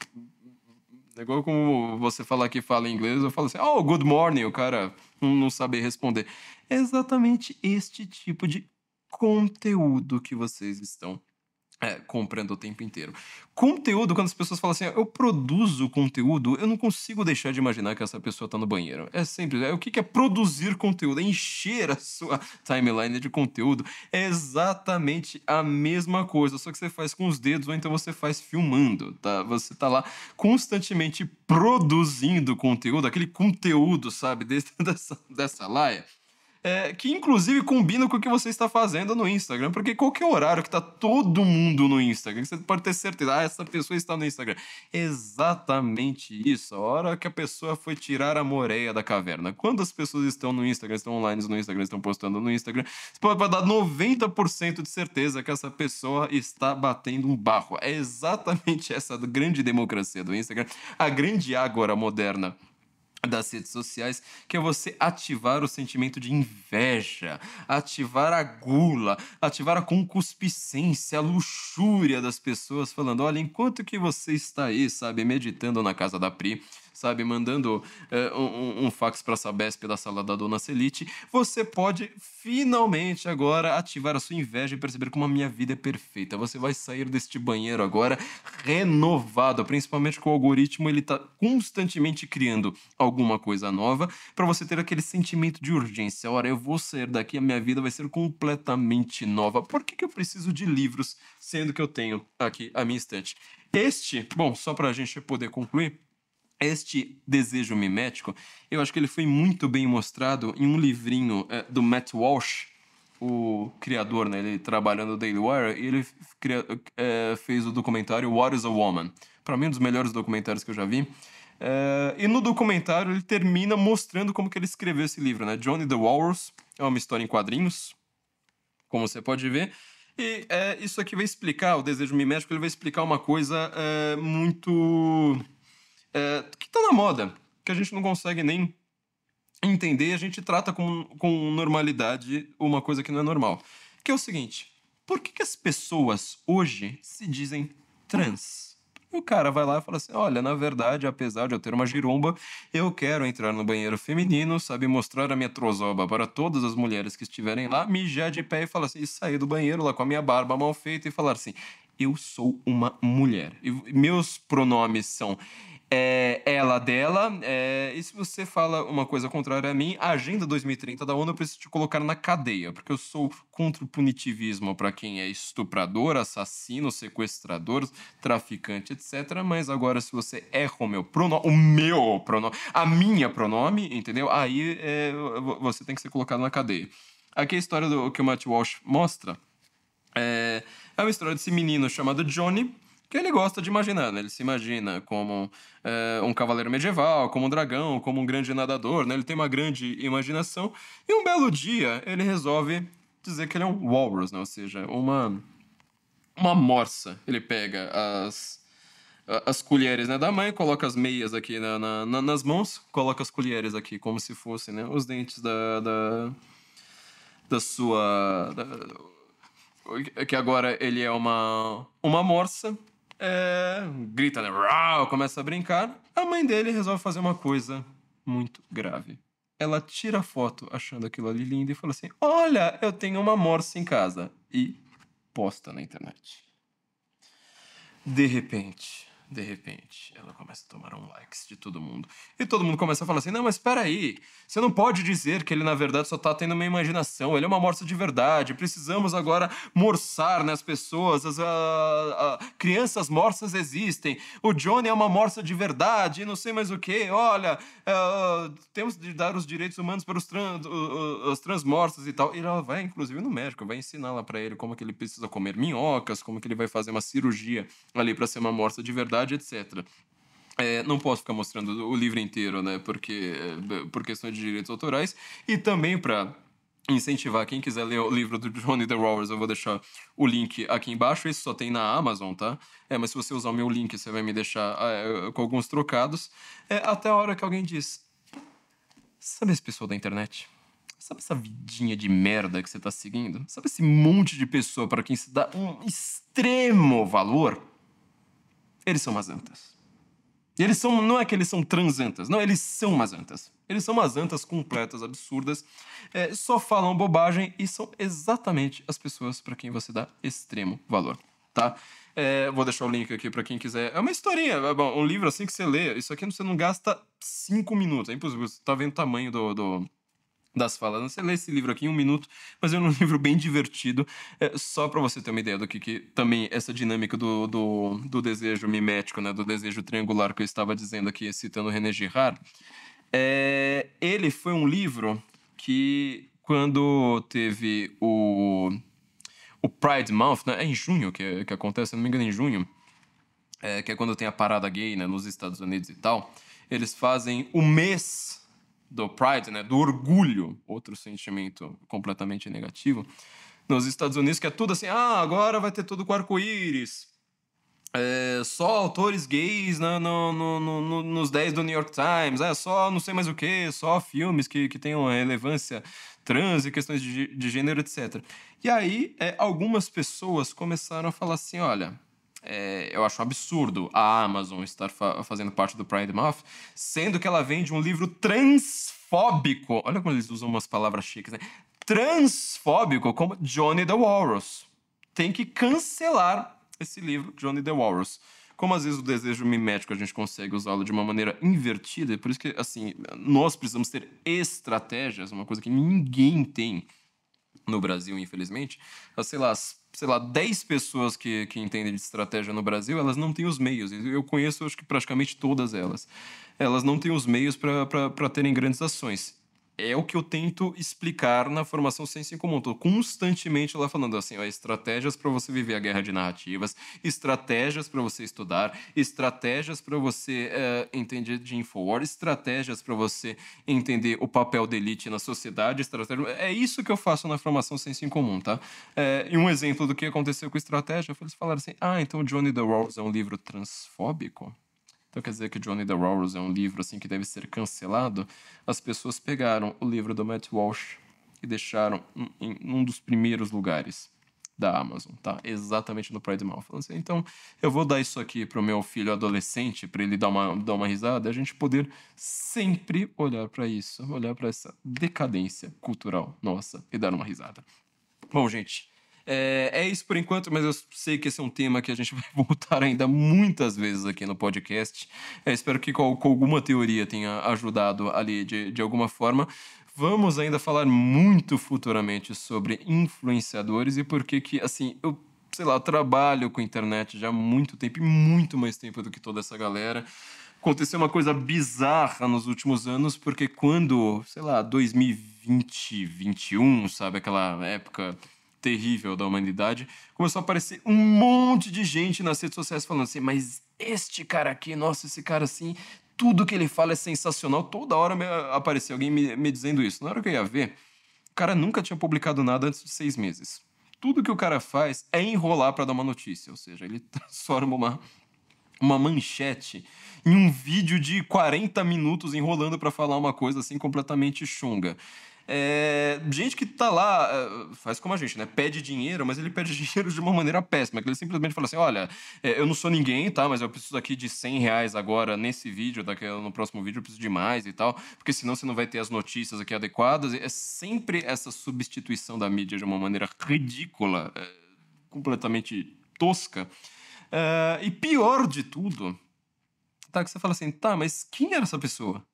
É igual como você falar que fala em inglês, eu falo assim, oh, good morning, o cara não, sabe saber responder. É exatamente este tipo de conteúdo que vocês estão é, comprando o tempo inteiro. Conteúdo, quando as pessoas falam assim, ah, eu produzo conteúdo, eu não consigo deixar de imaginar que essa pessoa está no banheiro. É simples. É, o que é produzir conteúdo? É encher a sua timeline de conteúdo. É exatamente a mesma coisa, só que você faz com os dedos ou então você faz filmando, tá? Você está lá constantemente produzindo conteúdo, aquele conteúdo, sabe, desse, dessa, dessa laia é, que inclusive combina com o que você está fazendo no Instagram, porque qualquer é horário que está todo mundo no Instagram, você pode ter certeza, ah, essa pessoa está no Instagram. Exatamente isso, a hora que a pessoa foi tirar a moreia da caverna. Quando as pessoas estão no Instagram, estão online no Instagram, estão postando no Instagram, você pode dar 90% de certeza que essa pessoa está batendo um barro. É exatamente essa grande democracia do Instagram, a grande ágora moderna das redes sociais, que é você ativar o sentimento de inveja, ativar a gula, ativar a concupiscência, a luxúria das pessoas, falando: olha, enquanto que você está aí, sabe, meditando na casa da Pri, sabe, mandando uh, um, um, fax para a Sabesp da sala da Dona Celite, você pode finalmente agora ativar a sua inveja e perceber como a minha vida é perfeita. Você vai sair deste banheiro agora renovado, principalmente com o algoritmo, ele está constantemente criando alguma coisa nova para você ter aquele sentimento de urgência. Ora, eu vou sair daqui, a minha vida vai ser completamente nova. Por que, que eu preciso de livros, sendo que eu tenho aqui a minha estante? Este, bom, só para a gente poder concluir, este desejo mimético, eu acho que ele foi muito bem mostrado em um livrinho é, do Matt Walsh, o criador, né? Ele trabalhando no Daily Wire, e ele cria, é, fez o documentário What is a Woman? Para mim, um dos melhores documentários que eu já vi. É, e no documentário ele termina mostrando como que ele escreveu esse livro, né? Johnny the Walrus é uma história em quadrinhos, como você pode ver. E é, isso aqui vai explicar, o desejo mimético, ele vai explicar uma coisa é, muito é, que está na moda, que a gente não consegue nem entender, a gente trata com, com normalidade uma coisa que não é normal. Que é o seguinte: por que, que as pessoas hoje se dizem trans? E o cara vai lá e fala assim: olha, na verdade, apesar de eu ter uma girumba eu quero entrar no banheiro feminino, sabe, mostrar a minha trozoba para todas as mulheres que estiverem lá, mijar de pé e falar assim, e sair do banheiro lá com a minha barba mal feita e falar assim: eu sou uma mulher. E meus pronomes são é ela dela. É, e se você fala uma coisa contrária a mim, a agenda 2030 da ONU eu preciso te colocar na cadeia, porque eu sou contra o punitivismo para quem é estuprador, assassino, sequestrador, traficante, etc. Mas agora, se você é erra o meu pronome, o meu pronome, a minha pronome, entendeu? Aí é, você tem que ser colocado na cadeia. Aqui é a história do que o Matt Walsh mostra é, é uma história desse menino chamado Johnny que ele gosta de imaginar, né? Ele se imagina como é, um cavaleiro medieval, como um dragão, como um grande nadador, né? Ele tem uma grande imaginação. E um belo dia ele resolve dizer que ele é um walrus, né? Ou seja, uma, uma morsa. Ele pega as, as colheres né, da mãe, coloca as meias aqui na, na, nas mãos, coloca as colheres aqui como se fossem né, os dentes da, da, da sua... Da, que agora ele é uma, uma morsa é, grita, né? Rau, começa a brincar. A mãe dele resolve fazer uma coisa muito grave. Ela tira a foto achando aquilo ali lindo e fala assim: Olha, eu tenho uma morsa em casa. E posta na internet. De repente, de repente, ela começa a tomar um likes de todo mundo. E todo mundo começa a falar assim: não, mas espera aí, você não pode dizer que ele na verdade só tá tendo uma imaginação, ele é uma morsa de verdade. Precisamos agora morçar nas né, pessoas, as, a, a, crianças morsas existem, o Johnny é uma morsa de verdade, não sei mais o que. Olha, uh, temos de dar os direitos humanos para os trans, uh, uh, transmorsas e tal. E ela vai, inclusive, no médico, vai ensinar lá para ele como que ele precisa comer minhocas, como que ele vai fazer uma cirurgia ali para ser uma morsa de verdade faculdade, etc. É, não posso ficar mostrando o livro inteiro, né? Porque, é, por questões de direitos autorais. E também para incentivar quem quiser ler o livro do Johnny The Rowers, eu vou deixar o link aqui embaixo. Esse só tem na Amazon, tá? É, mas se você usar o meu link, você vai me deixar ah, é, é, com alguns trocados. É, até a hora que alguém diz: Sabe esse pessoal da internet? Sabe essa vidinha de merda que você tá seguindo? Sabe esse monte de pessoa para quem se dá um extremo valor? eles são masantas. E eles são, não é que eles são transantas, não, eles são masantas. Eles são masantas completas, absurdas, é, só falam bobagem e são exatamente as pessoas para quem você dá extremo valor, tá? É, vou deixar o link aqui para quem quiser. É uma historinha, é bom, um livro assim que você lê. Isso aqui você não gasta cinco minutos. É impossível, você tá vendo o tamanho do, do das falas. Você lê esse livro aqui em um minuto, mas é um livro bem divertido, é, só para você ter uma ideia do que, que também essa dinâmica do, do, do, desejo mimético, né, do desejo triangular que eu estava dizendo aqui, citando René Girard. É, ele foi um livro que, quando teve o, o Pride Month, né, é em junho que, que acontece, se não me engano, é em junho, é, que é quando tem a parada gay né, nos Estados Unidos e tal, eles fazem o mês do pride, né, do orgulho, outro sentimento completamente negativo, nos Estados Unidos, que é tudo assim, ah, agora vai ter tudo com arco-íris, é, só autores gays na, no, no, no, nos 10 do New York Times, é só não sei mais o que, só filmes que, que tenham relevância trans e questões de, de gênero, etc. E aí, é, algumas pessoas começaram a falar assim: olha, é, eu acho absurdo a Amazon estar fa fazendo parte do Pride Month, sendo que ela vende um livro transfóbico. Olha como eles usam umas palavras chiques, né? Transfóbico como Johnny the Walrus. Tem que cancelar esse livro, Johnny the Walrus. Como às vezes o desejo mimético a gente consegue usá-lo de uma maneira invertida, é por isso que, assim, nós precisamos ter estratégias, uma coisa que ninguém tem no Brasil, infelizmente. Sei lá, as sei lá, 10 pessoas que, que entendem de estratégia no Brasil, elas não têm os meios. Eu conheço, acho que praticamente todas elas. Elas não têm os meios para terem grandes ações é o que eu tento explicar na formação Ciência em Comum. Estou constantemente lá falando assim, ó, estratégias para você viver a guerra de narrativas, estratégias para você estudar, estratégias para você uh, entender de Infowar, estratégias para você entender o papel da elite na sociedade, estratégia... É isso que eu faço na formação Ciência em Comum, tá? É, e um exemplo do que aconteceu com estratégia foi eles falaram assim, ah, então Johnny the Wall é um livro transfóbico? Então quer dizer que Johnny the Rawls é um livro assim que deve ser cancelado? As pessoas pegaram o livro do Matt Walsh e deixaram em, um dos primeiros lugares da Amazon, tá? Exatamente no Pride Mouth. Assim, então, eu vou dar isso aqui pro meu filho adolescente para ele dar uma, dar uma risada, a gente poder sempre olhar para isso, olhar para essa decadência cultural nossa e dar uma risada. Bom, gente, é, é, isso por enquanto, mas eu sei que esse é um tema que a gente vai voltar ainda muitas vezes aqui no podcast. É, espero que com, com, alguma teoria tenha ajudado ali de, de alguma forma. Vamos ainda falar muito futuramente sobre influenciadores e por que que, assim, eu sei lá, trabalho com internet já há muito tempo e muito mais tempo do que toda essa galera aconteceu uma coisa bizarra nos últimos anos, porque quando, sei lá, 2020, 2021, sabe, aquela época terrível da humanidade, começou a aparecer um monte de gente nas redes sociais falando assim: mas este cara aqui, nossa, esse cara assim, tudo que ele fala é sensacional. Toda hora ah, aparecia alguém me, me dizendo isso. Na hora que eu ia ver, o cara nunca tinha publicado nada antes de seis meses. Tudo que o cara faz é enrolar para dar uma notícia, ou seja, ele transforma uma, uma manchete em um vídeo de 40 minutos enrolando para falar uma coisa assim completamente chunga. É, gente que tá lá, é, faz como a gente, né? Pede dinheiro, mas ele pede dinheiro de uma maneira péssima, que ele simplesmente fala assim: olha, é, eu não sou ninguém, tá? Mas eu preciso aqui de 100 reais agora nesse vídeo, daqui no próximo vídeo eu preciso de mais e tal, porque senão você não vai ter as notícias aqui adequadas. É sempre essa substituição da mídia de uma maneira ridícula, é, completamente tosca. É, e pior de tudo, tá? Que você fala assim: tá, mas quem era essa pessoa?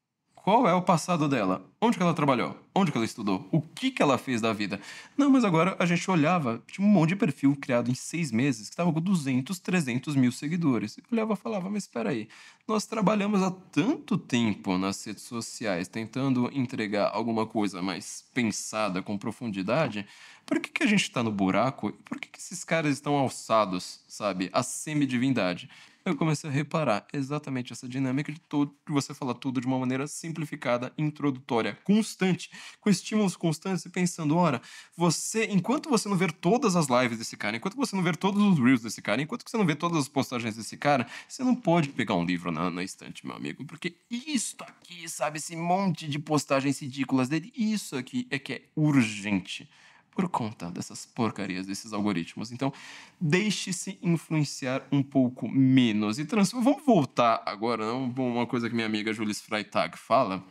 Qual é o passado dela? Onde que ela trabalhou? Onde que ela estudou? O que que ela fez da vida? Não, mas agora a gente olhava, tinha um monte de perfil criado em seis meses que estava com 200, 300 mil seguidores. Eu olhava e falava, mas espera aí, nós trabalhamos há tanto tempo nas redes sociais tentando entregar alguma coisa mais pensada, com profundidade, por que, que a gente está no buraco por que, que esses caras estão alçados, sabe, à semidivindade? divindade eu comecei a reparar exatamente essa dinâmica de tudo, de você falar tudo de uma maneira simplificada, introdutória, constante, com estímulos constantes e pensando, ora, você, enquanto você não ver todas as lives desse cara, enquanto você não ver todos os reels desse cara, enquanto você não ver todas as postagens desse cara, você não pode pegar um livro na, na estante, meu amigo, porque isso aqui, sabe, esse monte de postagens ridículas dele, isso aqui é que é urgente por conta dessas porcarias, desses algoritmos. Então, deixe-se influenciar um pouco menos. E trans... vamos voltar agora, não? Né? uma coisa que minha amiga Julis Freitag fala.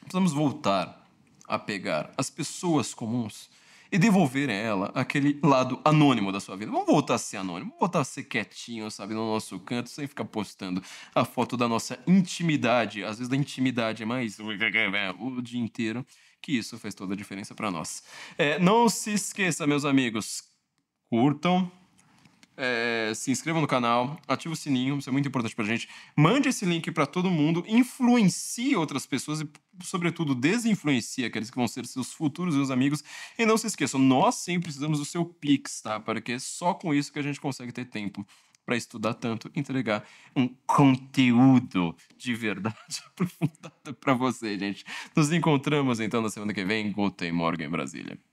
Precisamos voltar a pegar as pessoas comuns e devolver a ela aquele lado anônimo da sua vida. Vamos voltar a ser anônimo, vamos voltar a ser quietinho, sabe, no nosso canto, sem ficar postando a foto da nossa intimidade. Às vezes da intimidade é mais o dia inteiro que isso fez toda a diferença para nós. É, não se esqueça, meus amigos, curtam, é, se inscrevam no canal, ative o sininho, isso é muito importante pra gente. Mande esse link para todo mundo, influencie outras pessoas e, sobretudo, desinfluencie aqueles que vão ser seus futuros seus amigos. E não se esqueçam, nós sim precisamos do seu Pix, tá? Porque é só com isso que a gente consegue ter tempo para estudar tanto, entregar um conteúdo de verdade aprofundado para você, gente. Nos encontramos então na semana que vem. Guten Morgen, Brasília.